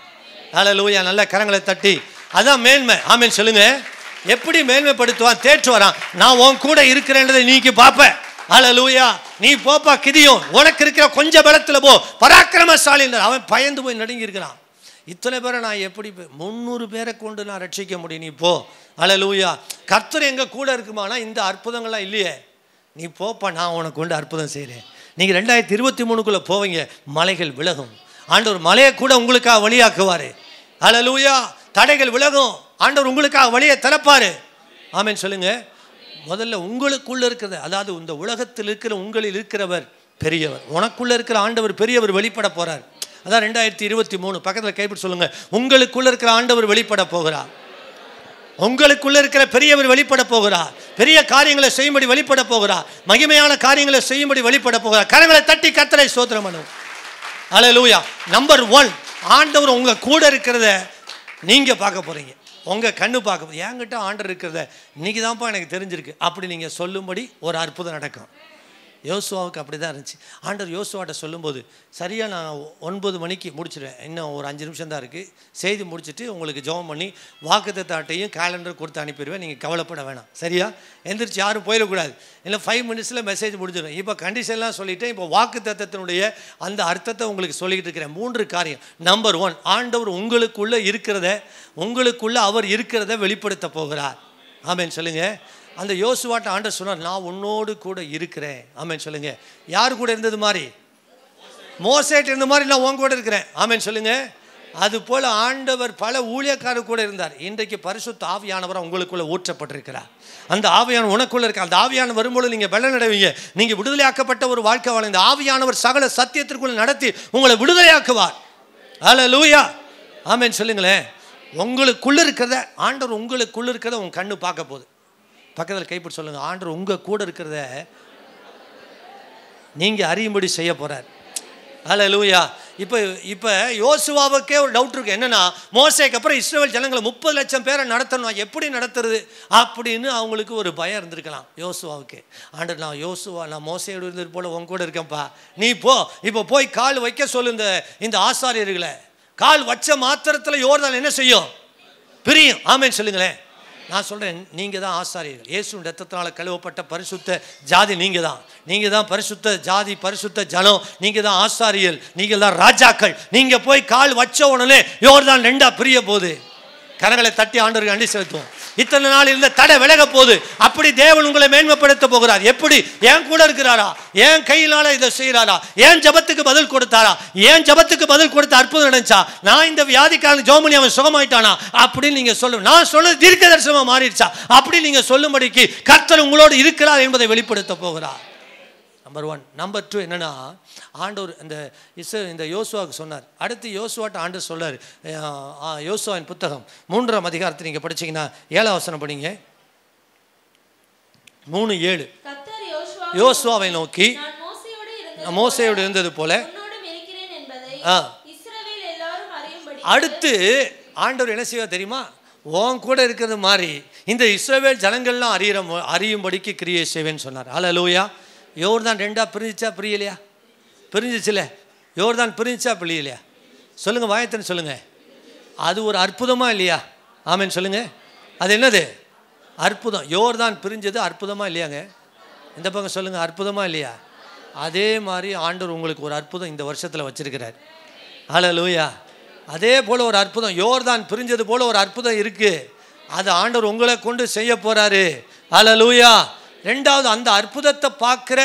நல்ல லூயா நல்ல கரங்களை தட்டி அதான் மேன்மை ஆமேன் சொல்லுங்கள் எப்படி மேன்மைப்படுத்துவான் தேற்றுவாரான் நான் உன் கூட இருக்கிறேன்றதை நீக்கி பார்ப்பேன் அல லூயா நீ போப்பா கிதியும் உனக்கு இருக்கிற கொஞ்சம் பலத்தில் போ பராக்கிரமசாலி அவன் பயந்து போய் நடுங்கி இருக்கிறான் இத்தனை பேரை நான் எப்படி முந்நூறு பேரை கொண்டு நான் ரட்சிக்க முடியும் நீ போ அல லூயா கர்த்தர் எங்கள் கூட இருக்குமானா இந்த அற்புதங்கள்லாம் இல்லையே நீ போப்பா நான் உனக்கு கொண்டு அற்புதம் செய்கிறேன் நீங்கள் ரெண்டாயிரத்தி இருபத்தி மூணுக்குள்ளே போவீங்க மலைகள் விலகும் ஆண்டவர் மலையை கூட உங்களுக்காக வழியாக்குவார் அல லூயா தடைகள் விலகும் ஆண்டவர் உங்களுக்காக வழியை திறப்பார் ஆமேன்னு சொல்லுங்கள் முதல்ல உங்களுக்குள்ளே இருக்கிறத அதாவது இந்த உலகத்தில் இருக்கிற உங்களில் இருக்கிறவர் பெரியவர் உனக்குள்ளே இருக்கிற ஆண்டவர் பெரியவர் வெளிப்பட போகிறார் அதான் ரெண்டாயிரத்தி இருபத்தி மூணு பக்கத்தில் கைப்பிட்டு சொல்லுங்கள் உங்களுக்குள்ளே இருக்கிற ஆண்டவர் வெளிப்பட போகிறார் உங்களுக்குள்ளே இருக்கிற பெரியவர் வெளிப்பட போகிறார் பெரிய காரியங்களை செய்யும்படி வெளிப்பட போகிறார் மகிமையான காரியங்களை செய்யும்படி வெளிப்பட போகிறார் கரங்களை தட்டி கத்தரை சோதனம் பண்ணும் அலலூயா நம்பர் ஒன் ஆண்டவர் உங்கள் கூட இருக்கிறத நீங்கள் பார்க்க போகிறீங்க உங்கள் கண்ணு பார்க்க என்கிட்ட ஆண்டர் இருக்கிறத இன்றைக்கி தான்ப்பா எனக்கு தெரிஞ்சிருக்கு அப்படி நீங்கள் சொல்லும்படி ஒரு அற்புதம் நடக்கும் யோசுவாவுக்கு அப்படி தான் இருந்துச்சு ஆண்டர் யோசுவாட்ட சொல்லும்போது சரியாக நான் ஒன்பது மணிக்கு முடிச்சிடுவேன் இன்னும் ஒரு அஞ்சு நிமிஷம் தான் இருக்குது செய்தி முடிச்சுட்டு உங்களுக்கு ஜோம் பண்ணி வாக்குத்தத்தாட்டையும் கேலண்டர் கொடுத்து அனுப்பிடுவேன் நீங்கள் கவலைப்பட வேணாம் சரியா எந்திரிச்சு யாரும் போயிடக்கூடாது இல்லை ஃபைவ் மினிட்ஸில் மெசேஜ் முடிஞ்சிடும் இப்போ கண்டிஷன்லாம் சொல்லிவிட்டேன் இப்போ வாக்குத்தத்தினுடைய அந்த அர்த்தத்தை உங்களுக்கு சொல்லிக்கிட்டு இருக்கிறேன் மூன்று காரியம் நம்பர் ஒன் ஆண்டவர் உங்களுக்குள்ளே இருக்கிறத உங்களுக்குள்ள அவர் இருக்கிறத வெளிப்படுத்த போகிறார் ஆமேன்னு சொல்லுங்க அந்த யோசுவாட்ட ஆண்டர் சொன்னார் நான் உன்னோடு கூட இருக்கிறேன் ஆமேன்னு சொல்லுங்க யார் கூட இருந்தது மாதிரி மோசேட் இருந்த மாதிரி நான் உன் கூட இருக்கிறேன் ஆமேன்னு சொல்லுங்க அது போல ஆண்டவர் பல ஊழியக்காரர் கூட இருந்தார் இன்றைக்கு பரிசுத்த ஆவியானவர் உங்களுக்குள்ள ஊற்றப்பட்டிருக்கிறார் அந்த ஆவியான உனக்குள்ள இருக்க அந்த ஆவியான வரும்பொழுது நீங்க நடவீங்க நீங்க விடுதலையாக்கப்பட்ட ஒரு வாழ்க்கை வாழ இந்த ஆவியானவர் சகல சத்தியத்திற்குள்ள நடத்தி உங்களை விடுதலையாக்குவார் ஹலோ லூயா ஆமேன்னு சொல்லுங்களேன் உங்களுக்குள்ளே இருக்கிறத ஆண்டவர் உங்களுக்குள்ளே இருக்கிறத உங்கள் கண்ணு பார்க்க போகுது பக்கத்தில் கைப்பிடி சொல்லுங்கள் ஆண்டவர் உங்கள் கூட இருக்கிறத நீங்கள் அறியும்படி செய்ய போகிறார் ஹலோ லூயா இப்போ இப்போ யோசுவாவுக்கே ஒரு டவுட் இருக்குது என்னென்னா மோசைக்கு அப்புறம் இஸ்ரேல் ஜனங்களை முப்பது லட்சம் பேரை நடத்தணும் எப்படி நடத்துறது அப்படின்னு அவங்களுக்கு ஒரு பயம் இருந்திருக்கலாம் யோசுவாவுக்கு ஆண்டு நான் யோசுவா நான் மோசையோடு இருந்தது போல் உன் கூட இருக்கேன்ப்பா நீ போ இப்போ போய் கால் வைக்க சொல்லு இந்த ஆசாரியர்களை கால் வச்ச மாத்திரத்தில் யோர்தான் என்ன செய்யும் பிரியும் ஆமேன்னு சொல்லுங்களேன் நான் சொல்கிறேன் நீங்கள் தான் ஆசாரியர்கள் இயேசு ரத்தத்தினால் கழுவப்பட்ட பரிசுத்த ஜாதி நீங்கள் தான் நீங்கள் தான் பரிசுத்த ஜாதி பரிசுத்த ஜனம் நீங்கள் தான் ஆசாரியல் நீங்கள் தான் ராஜாக்கள் நீங்கள் போய் கால் வச்ச உடனே யோர்தான் ரெண்டா பிரிய போகுது கரங்களை தட்டி ஆண்டவருக்கு அண்டி செலுத்துவோம் இத்தனை நாள் இருந்த தடை விலக போகுது அப்படி தேவன் உங்களை மேன்மைப்படுத்த போகிறார் எப்படி ஏன் கூட இருக்கிறாரா ஏன் கையினால இதை செய்கிறாரா ஏன் ஜபத்துக்கு பதில் கொடுத்தாரா ஏன் ஜபத்துக்கு பதில் கொடுத்த அற்புதம் நினைச்சா நான் இந்த வியாதிக்காரன் ஜோமனி அவன் சுகமாயிட்டானா அப்படின்னு நீங்கள் சொல்லும் நான் சொன்னது தீர்க்க தரிசனமா மாறிடுச்சா அப்படி நீங்கள் சொல்லும்படிக்கு கர்த்தர் உங்களோடு இருக்கிறார் என்பதை வெளிப்படுத்த போகிறார் நம்பர் ஒன் நம்பர் டூ என்னன்னா ஆண்டவர் இந்த இஸ் இந்த யோசுவாவுக்கு சொன்னார் அடுத்து யோசுவாட்ட ஆண்டு சொல்லார் யோசுவாவின் புத்தகம் மூன்றாம் அதிகாரத்தை நீங்கள் படிச்சிங்கன்னா ஏழாம் அவசரம் படிங்க மூணு ஏழு யோசுவாவை நோக்கி மோசையோடு இருந்தது போல அடுத்து ஆண்டவர் என்ன செய்வா தெரியுமா உன் கூட இருக்கிறது மாதிரி இந்த இஸ்ரேவேல் ஜனங்கள்லாம் அறியிற அறியும்படிக்கு கிரியை செய்வேன்னு சொன்னார் லூயா யோர் தான் ரெண்டாக பிரிஞ்சிச்சா பிரியலையா பிரிஞ்சிச்சுல தான் பிரிஞ்சிச்சா அப்படி இல்லையா சொல்லுங்கள் வாயத்தன் சொல்லுங்கள் அது ஒரு அற்புதமாக இல்லையா ஆமேன்னு சொல்லுங்கள் அது என்னது அற்புதம் யோர் தான் பிரிஞ்சது அற்புதமாக இல்லையாங்க இந்த பக்கம் சொல்லுங்கள் அற்புதமாக இல்லையா அதே மாதிரி ஆண்டவர் உங்களுக்கு ஒரு அற்புதம் இந்த வருஷத்தில் வச்சுருக்கிறார் ஹலோ லூயா அதே போல் ஒரு அற்புதம் யோர்தான் பிரிஞ்சது போல் ஒரு அற்புதம் இருக்குது அது ஆண்டவர் உங்களை கொண்டு செய்ய போகிறாரு ஹலோ லூயா ரெண்டாவது அந்த அற்புதத்தை பார்க்குற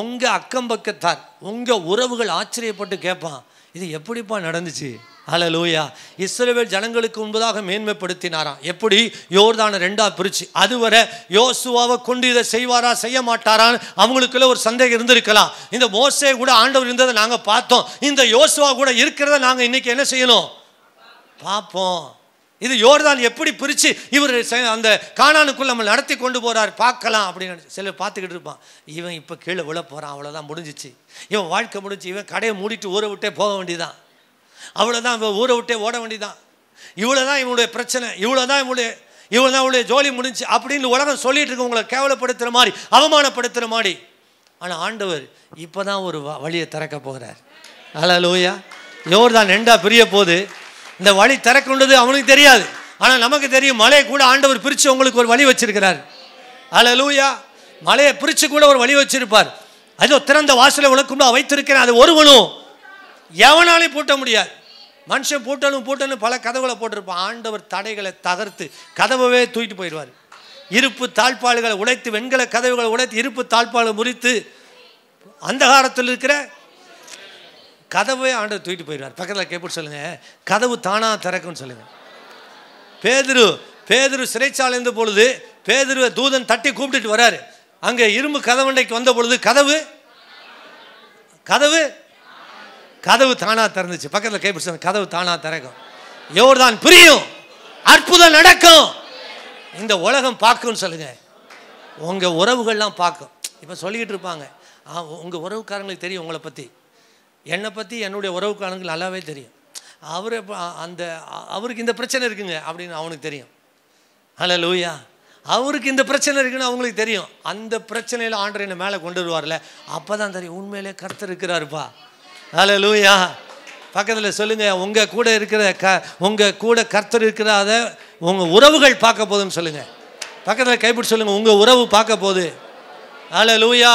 உங்கள் அக்கம் பக்கத்தார் உங்கள் உறவுகள் ஆச்சரியப்பட்டு கேட்பான் இது எப்படிப்பா நடந்துச்சு அல லூயா இஸ்ரேவேல் ஜனங்களுக்கு முன்பதாக மேன்மைப்படுத்தினாராம் எப்படி யோர்தான ரெண்டா பிரிச்சு அதுவரை யோசுவாவை கொண்டு இதை செய்வாரா செய்ய மாட்டாரான்னு அவங்களுக்குள்ள ஒரு சந்தேகம் இருந்திருக்கலாம் இந்த மோசே கூட ஆண்டவர் இருந்ததை நாங்கள் பார்த்தோம் இந்த யோசுவா கூட இருக்கிறத நாங்கள் இன்னைக்கு என்ன செய்யணும் பார்ப்போம் இது யோர்தான் எப்படி பிரித்து இவர் அந்த காணானுக்குள்ள நம்ம நடத்தி கொண்டு போகிறார் பார்க்கலாம் அப்படின்னு சிலர் பார்த்துக்கிட்டு இருப்பான் இவன் இப்போ கீழே விழ போகிறான் அவ்வளோதான் முடிஞ்சிச்சு இவன் வாழ்க்கை முடிஞ்சு இவன் கடையை மூடிட்டு ஊரை விட்டே போக வேண்டியதான் அவ்வளோதான் இவன் ஊரை விட்டே ஓட வேண்டியதான் இவ்வளோ தான் இவனுடைய பிரச்சனை இவ்வளோ தான் இவனுடைய இவ்வளோ தான் இவளுடைய ஜோலி முடிஞ்சு அப்படின்னு உலகம் சொல்லிட்டு இருக்கு உங்களை கேவலப்படுத்துகிற மாதிரி அவமானப்படுத்துகிற மாதிரி ஆனால் ஆண்டவர் இப்போ தான் ஒரு வழியை திறக்க போகிறார் யோர் யோர்தான் ரெண்டா பிரிய போகுது இந்த வழி திறக்கின்றது அவனுக்கு தெரியாது ஆனால் நமக்கு தெரியும் மலையை கூட ஆண்டவர் பிரித்து உங்களுக்கு ஒரு வழி வச்சிருக்கிறார் அலலூயா மலையை பிரித்து கூட ஒரு வழி வச்சிருப்பார் அதோ திறந்த வாசலை உனக்குண்டா வைத்திருக்கிறேன் அது ஒருவனும் எவனாலையும் பூட்ட முடியாது மனுஷன் பூட்டணும் பூட்டணும் பல கதவுகளை போட்டிருப்பான் ஆண்டவர் தடைகளை தகர்த்து கதவவே தூக்கிட்டு போயிடுவார் இருப்பு தாழ்பாடுகளை உடைத்து வெண்கல கதவுகளை உடைத்து இருப்பு தாழ்பாடு முறித்து அந்தகாரத்தில் இருக்கிற கதவை ஆண்டவர் தூக்கிட்டு போயிடுவார் பக்கத்தில் கேட்பு சொல்லுங்கள் கதவு தானாக திறக்கும்னு சொல்லுங்கள் பேதுரு பேதுரு சிறைச்சாலை இருந்த பொழுது பேதுருவை தூதன் தட்டி கூப்பிட்டுட்டு வராரு அங்கே இரும்பு கதவண்டைக்கு வந்த பொழுது கதவு கதவு கதவு தானாக திறந்துச்சு பக்கத்தில் கைப்பிடி சொல்லுங்க கதவு தானாக திறக்கும் எவர்தான் புரியும் அற்புதம் நடக்கும் இந்த உலகம் பார்க்கும்னு சொல்லுங்கள் உங்கள் உறவுகள்லாம் பார்க்கும் இப்போ சொல்லிக்கிட்டு இருப்பாங்க உங்கள் உறவுக்காரங்களுக்கு தெரியும் உங்களை பற்றி என்னை பற்றி என்னுடைய உறவுக்காரங்களுக்கு நல்லாவே தெரியும் அவர் அந்த அவருக்கு இந்த பிரச்சனை இருக்குங்க அப்படின்னு அவனுக்கு தெரியும் ஹலோ லூயா அவருக்கு இந்த பிரச்சனை இருக்குன்னு அவங்களுக்கு தெரியும் அந்த பிரச்சனையில் ஆண்டர் என்னை மேலே கொண்டு வருவார்ல அப்போ தான் தெரியும் உண்மையிலே கருத்து இருக்கிறாருப்பா ஹலோ லூயா பக்கத்தில் சொல்லுங்கள் உங்கள் கூட இருக்கிற க உங்கள் கூட கர்த்தர் இருக்கிறாத உங்கள் உறவுகள் பார்க்க போதுன்னு சொல்லுங்கள் பக்கத்தில் கைப்பிடி சொல்லுங்கள் உங்கள் உறவு பார்க்க போகுது ஹலோ லூயா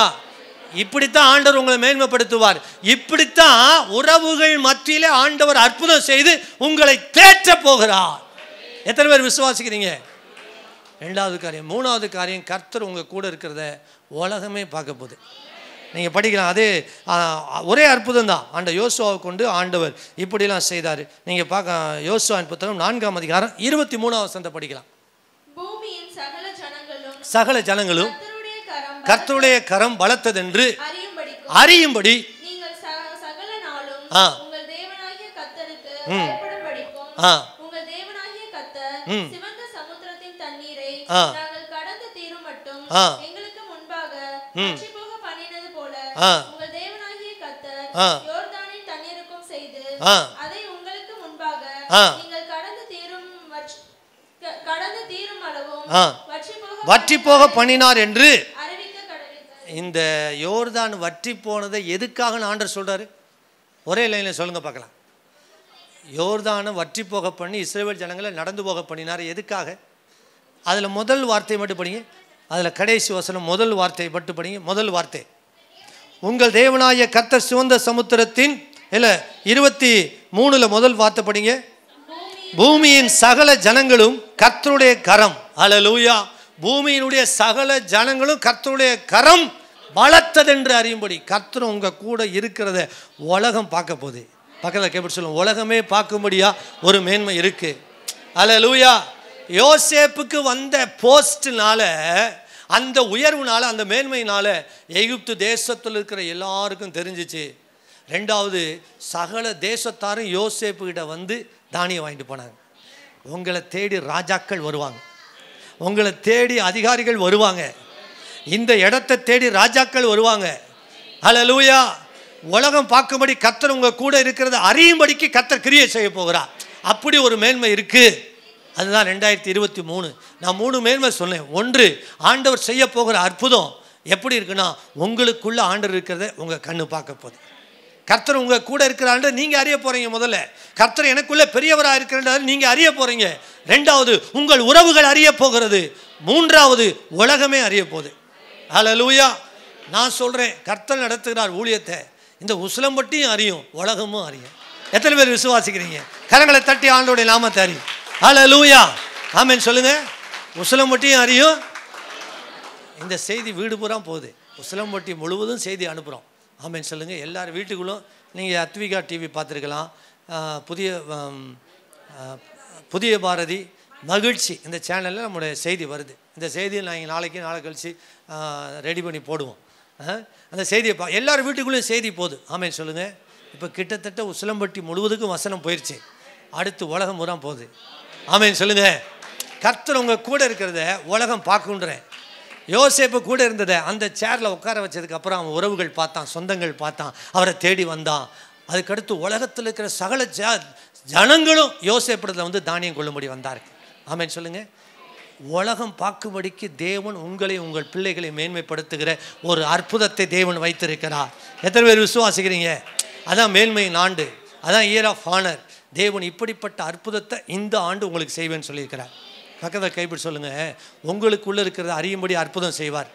இப்படித்தான் ஆண்டவர் உங்களை மேன்மைப்படுத்துவார் இப்படித்தான் உறவுகள் மத்தியிலே ஆண்டவர் அற்புதம் செய்து உங்களை தேற்ற போகிறார் எத்தனை பேர் விசுவாசிக்கிறீங்க ரெண்டாவது காரியம் மூணாவது காரியம் கர்த்தர் உங்கள் கூட இருக்கிறத உலகமே பார்க்க போகுது நீங்கள் படிக்கலாம் அது ஒரே அற்புதம் தான் ஆண்ட யோசுவாவை கொண்டு ஆண்டவர் இப்படிலாம் செய்தார் நீங்கள் பார்க்க யோசுவா புத்தகம் நான்காம் அதிகாரம் இருபத்தி மூணாவது சந்தை படிக்கலாம் சகல ஜனங்களும் கர்த்தருடைய கரம் பலத்ததென்று அறியும்படி ஆ ஆ ஆ ஆ ஆ ஆ ஆ ஆ வற்றி போக பண்ணினார் என்று இந்த யோர்தான் வற்றி போனதை எதுக்காக ஆண்டர் சொல்கிறாரு ஒரே லைனில் சொல்லுங்கள் பார்க்கலாம் யோர்தானை வற்றி போக பண்ணி இஸ்ரேல் ஜனங்களை நடந்து போக பண்ணினார் எதுக்காக அதில் முதல் வார்த்தை மட்டும் படிங்க அதில் கடைசி வசனம் முதல் வார்த்தை மட்டும் படிங்க முதல் வார்த்தை உங்கள் தேவனாய கர்த்தர் சிவந்த சமுத்திரத்தின் இல்லை இருபத்தி மூணில் முதல் வார்த்தை படிங்க பூமியின் சகல ஜனங்களும் கர்த்தருடைய கரம் லூயா பூமியினுடைய சகல ஜனங்களும் கர்த்தருடைய கரம் பலத்ததென்று அறியும்படி கத்திரம் உங்கள் கூட இருக்கிறத உலகம் பார்க்க போகுது பக்கத்தில் கேப்பிட்டு சொல்லும் உலகமே பார்க்கும்படியா ஒரு மேன்மை இருக்குது அல்ல லூயா யோசேப்புக்கு வந்த போஸ்ட்னால அந்த உயர்வுனால அந்த மேன்மையினால எகிப்து தேசத்தில் இருக்கிற எல்லாருக்கும் தெரிஞ்சிச்சு ரெண்டாவது சகல தேசத்தாரும் யோசேப்புக்கிட்ட வந்து தானியம் வாங்கிட்டு போனாங்க உங்களை தேடி ராஜாக்கள் வருவாங்க உங்களை தேடி அதிகாரிகள் வருவாங்க இந்த இடத்தை தேடி ராஜாக்கள் வருவாங்க அலலூயா உலகம் பார்க்கும்படி கத்தர் உங்கள் கூட இருக்கிறத அறியும்படிக்கு கத்தர் கிரியை செய்ய போகிறா அப்படி ஒரு மேன்மை இருக்குது அதுதான் ரெண்டாயிரத்தி இருபத்தி மூணு நான் மூணு மேன்மை சொன்னேன் ஒன்று ஆண்டவர் செய்ய போகிற அற்புதம் எப்படி இருக்குன்னா உங்களுக்குள்ளே ஆண்டவர் இருக்கிறத உங்கள் கண்ணு பார்க்க போகுது கர்த்தர் உங்கள் கூட ஆண்டு நீங்கள் அறிய போகிறீங்க முதல்ல கர்த்தர் எனக்குள்ளே பெரியவராக இருக்கிறாரு நீங்கள் அறிய போகிறீங்க ரெண்டாவது உங்கள் உறவுகள் அறிய போகிறது மூன்றாவது உலகமே அறிய போகுது ஹலலூயா நான் சொல்கிறேன் கர்த்தர் நடத்துகிறார் ஊழியத்தை இந்த உசிலம்பட்டியும் அறியும் உலகமும் அறியும் எத்தனை பேர் விசுவாசிக்கிறீங்க கரங்களை தட்டி ஆண்டோடைய நாமத்தை அறியும் ஹலலூயா ஆமேன்னு சொல்லுங்கள் பட்டியும் அறியும் இந்த செய்தி வீடு பூரா போகுது உசிலம்பட்டி முழுவதும் செய்தி அனுப்புகிறோம் ஆமேன்னு சொல்லுங்கள் எல்லார் வீட்டுக்குள்ளும் நீங்கள் அத்விகா டிவி பார்த்துருக்கலாம் புதிய புதிய பாரதி மகிழ்ச்சி இந்த சேனலில் நம்முடைய செய்தி வருது இந்த செய்தியை நாங்கள் நாளைக்கு நாளை கழித்து ரெடி பண்ணி போடுவோம் அந்த செய்தியை பா எல்லார் வீட்டுக்குள்ளேயும் செய்தி போகுது ஆமாம் சொல்லுங்கள் இப்போ கிட்டத்தட்ட உசிலம்பட்டி முழுவதுக்கும் வசனம் போயிடுச்சு அடுத்து உலகம் பூரா போகுது ஆமாம் சொல்லுங்கள் கர்த்தர் உங்கள் கூட இருக்கிறத உலகம் பார்க்குன்றேன் யோசேப்பு கூட இருந்ததை அந்த சேரில் உட்கார வச்சதுக்கப்புறம் அவன் உறவுகள் பார்த்தான் சொந்தங்கள் பார்த்தான் அவரை தேடி வந்தான் அதுக்கடுத்து உலகத்தில் இருக்கிற சகல ஜ ஜனங்களும் யோசேப்பிடத்தில் வந்து தானியம் கொள்ளும்படி வந்தார் ஆமேன்னு சொல்லுங்கள் உலகம் பார்க்கும்படிக்கு தேவன் உங்களை உங்கள் பிள்ளைகளை மேன்மைப்படுத்துகிற ஒரு அற்புதத்தை தேவன் வைத்திருக்கிறார் எத்தனை பேர் விசுவாசிக்கிறீங்க அதான் மேன்மையின் ஆண்டு அதான் இயர் ஆஃப் ஆனர் தேவன் இப்படிப்பட்ட அற்புதத்தை இந்த ஆண்டு உங்களுக்கு செய்வேன்னு சொல்லியிருக்கிறார் பக்கத்தில் கைப்பிடி சொல்லுங்கள் உங்களுக்குள்ளே இருக்கிறத அறியும்படி அற்புதம் செய்வார்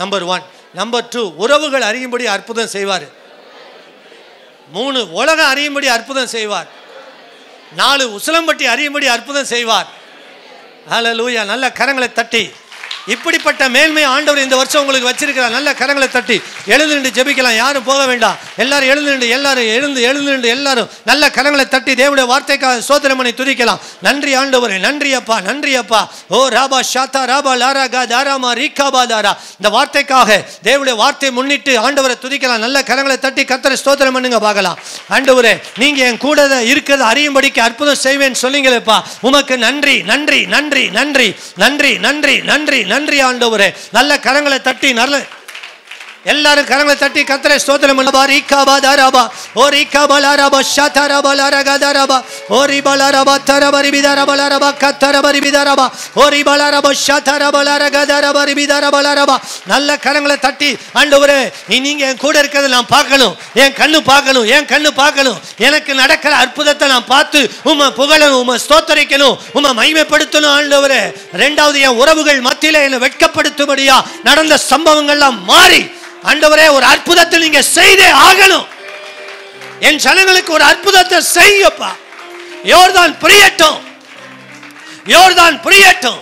நம்பர் ஒன் நம்பர் டூ உறவுகள் அறியும்படி அற்புதம் செய்வார் மூணு உலகம் அறியும்படி அற்புதம் செய்வார் நாலு உசிலம்பட்டி அறியும்படி அற்புதம் செய்வார் ஹலலூயா நல்ல கரங்களை தட்டி இப்படிப்பட்ட மேன்மை ஆண்டவர் இந்த வருஷம் உங்களுக்கு வச்சிருக்கிறார் நல்ல கரங்களை தட்டி எழுந்து நின்று ஜெபிக்கலாம் யாரும் போக வேண்டாம் எல்லாரும் எழுந்து நின்று எல்லாரும் எழுந்து எழுந்து நின்று எல்லாரும் நல்ல கரங்களை தட்டி தேவனுடைய வார்த்தைக்காக சோதனமனை துதிக்கலாம் நன்றி ஆண்டவரே நன்றி அப்பா நன்றி அப்பா ஓ ராபா ஷாத்தா ராபா லாரா கா தாராமா ரீகாபா தாரா இந்த வார்த்தைக்காக தேவனுடைய வார்த்தை முன்னிட்டு ஆண்டவரை துதிக்கலாம் நல்ல கரங்களை தட்டி கத்தரை சோதனம் பண்ணுங்க பார்க்கலாம் ஆண்டவரே நீங்க என் கூட இருக்கிறது அறியும்படிக்கு அற்புதம் செய்வேன் சொல்லிங்களேப்பா உமக்கு நன்றி நன்றி நன்றி நன்றி நன்றி நன்றி நன்றி நன்றி நன்றி ஆண்டவரே நல்ல கரங்களை தட்டி நல்ல எல்லாரும் கரங்களை தட்டி கத்தரை ஸ்தோத்திரம் பண்ணபா ரீகா தாராபா ஓ ரீகா பலாராபா ஷாதாரா பலாரகா தாராபா ஓ ரி பலாராபா தரபா ரிபிதாரா பலாராபா கத்தரபா ரிபிதாராபா ஓ ரி பலாராபா ஷாதாரா பலாரகா தாராபா ரிபிதாரா பலாராபா நல்ல கரங்களை தட்டி ஆண்டவரே நீ நீங்க என் கூட இருக்கிறத நான் பார்க்கணும் என் கண்ணு பார்க்கணும் என் கண்ணு பார்க்கணும் எனக்கு நடக்கிற அற்புதத்தை நான் பார்த்து உம புகழணும் உம ஸ்தோத்தரிக்கணும் உம மகிமைப்படுத்தணும் ஆண்டவரே ரெண்டாவது என் உறவுகள் மத்தியில் என்னை வெட்கப்படுத்தும்படியா நடந்த சம்பவங்கள்லாம் மாறி ஆண்டவரே ஒரு அற்புதத்தை நீங்க செய்தே ஆகணும் என் ஜனங்களுக்கு ஒரு அற்புதத்தை செய்யப்பா யோர்தான் புரியட்டும் யோர்தான் புரியட்டும்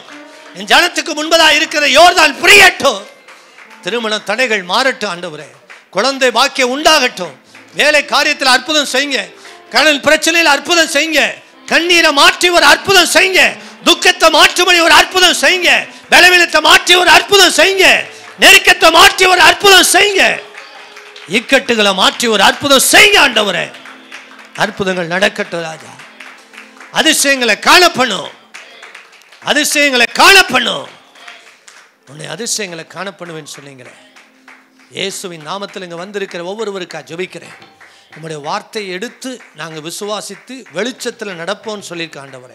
என் ஜனத்துக்கு முன்பதா இருக்கிற யோர்தான் புரியட்டும் திருமண தடைகள் மாறட்டும் ஆண்டவரே குழந்தை பாக்கியம் உண்டாகட்டும் வேலை காரியத்தில் அற்புதம் செய்யுங்க கடன் பிரச்சனையில் அற்புதம் செய்யுங்க கண்ணீரை மாற்றி ஒரு அற்புதம் செய்யுங்க துக்கத்தை மாற்றுபடி ஒரு அற்புதம் செய்யுங்க பலவீனத்தை மாற்றி ஒரு அற்புதம் செய்யுங்க நெருக்கத்தை மாற்றி ஒரு அற்புதம் செய்யுங்க இக்கட்டுகளை மாற்றி ஒரு அற்புதம் செய்யுங்க ஆண்டவரே அற்புதங்கள் நடக்கட்டும் ராஜா அதிசயங்களை காணப்பண்ணும் அதிசயங்களை காணப்பண்ணும் உன்னை அதிசயங்களை காணப்பண்ணுவேன்னு சொல்லிங்கிறேன் இயேசுவின் நாமத்தில் இங்கே வந்திருக்கிற ஒவ்வொருவருக்காக ஜபிக்கிறேன் நம்முடைய வார்த்தையை எடுத்து நாங்கள் விசுவாசித்து வெளிச்சத்தில் நடப்போம்னு சொல்லியிருக்க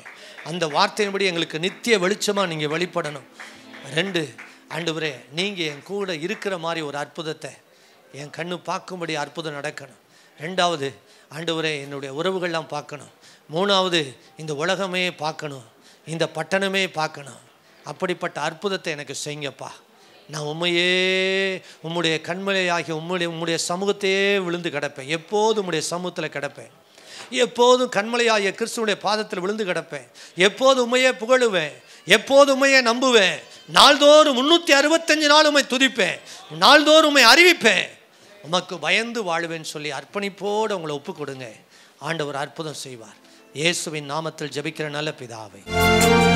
அந்த வார்த்தையின்படி எங்களுக்கு நித்திய வெளிச்சமாக நீங்கள் வெளிப்படணும் ரெண்டு ஆண்டவரே நீங்கள் என் கூட இருக்கிற மாதிரி ஒரு அற்புதத்தை என் கண்ணு பார்க்கும்படி அற்புதம் நடக்கணும் ரெண்டாவது ஆண்டவரே என்னுடைய உறவுகள்லாம் பார்க்கணும் மூணாவது இந்த உலகமே பார்க்கணும் இந்த பட்டணமே பார்க்கணும் அப்படிப்பட்ட அற்புதத்தை எனக்கு செய்யுங்கப்பா நான் உண்மையே உம்முடைய கண்மலையாகிய உம்முடைய உம்முடைய சமூகத்தையே விழுந்து கிடப்பேன் எப்போதும் உம்முடைய சமூகத்தில் கிடப்பேன் எப்போதும் கண்மலையாகிய கிறிஸ்துவனுடைய பாதத்தில் விழுந்து கிடப்பேன் எப்போது உண்மையே புகழுவேன் எப்போது உண்மையே நம்புவேன் நாள்தோறும் முந்நூற்றி அறுபத்தஞ்சு நாள் உண்மை துதிப்பேன் நாள்தோறும் உண்மை அறிவிப்பேன் உமக்கு பயந்து வாழ்வேன்னு சொல்லி அர்ப்பணிப்போடு உங்களை ஒப்பு கொடுங்க ஆண்டவர் அற்புதம் செய்வார் இயேசுவின் நாமத்தில் ஜபிக்கிற நல்ல பிதாவை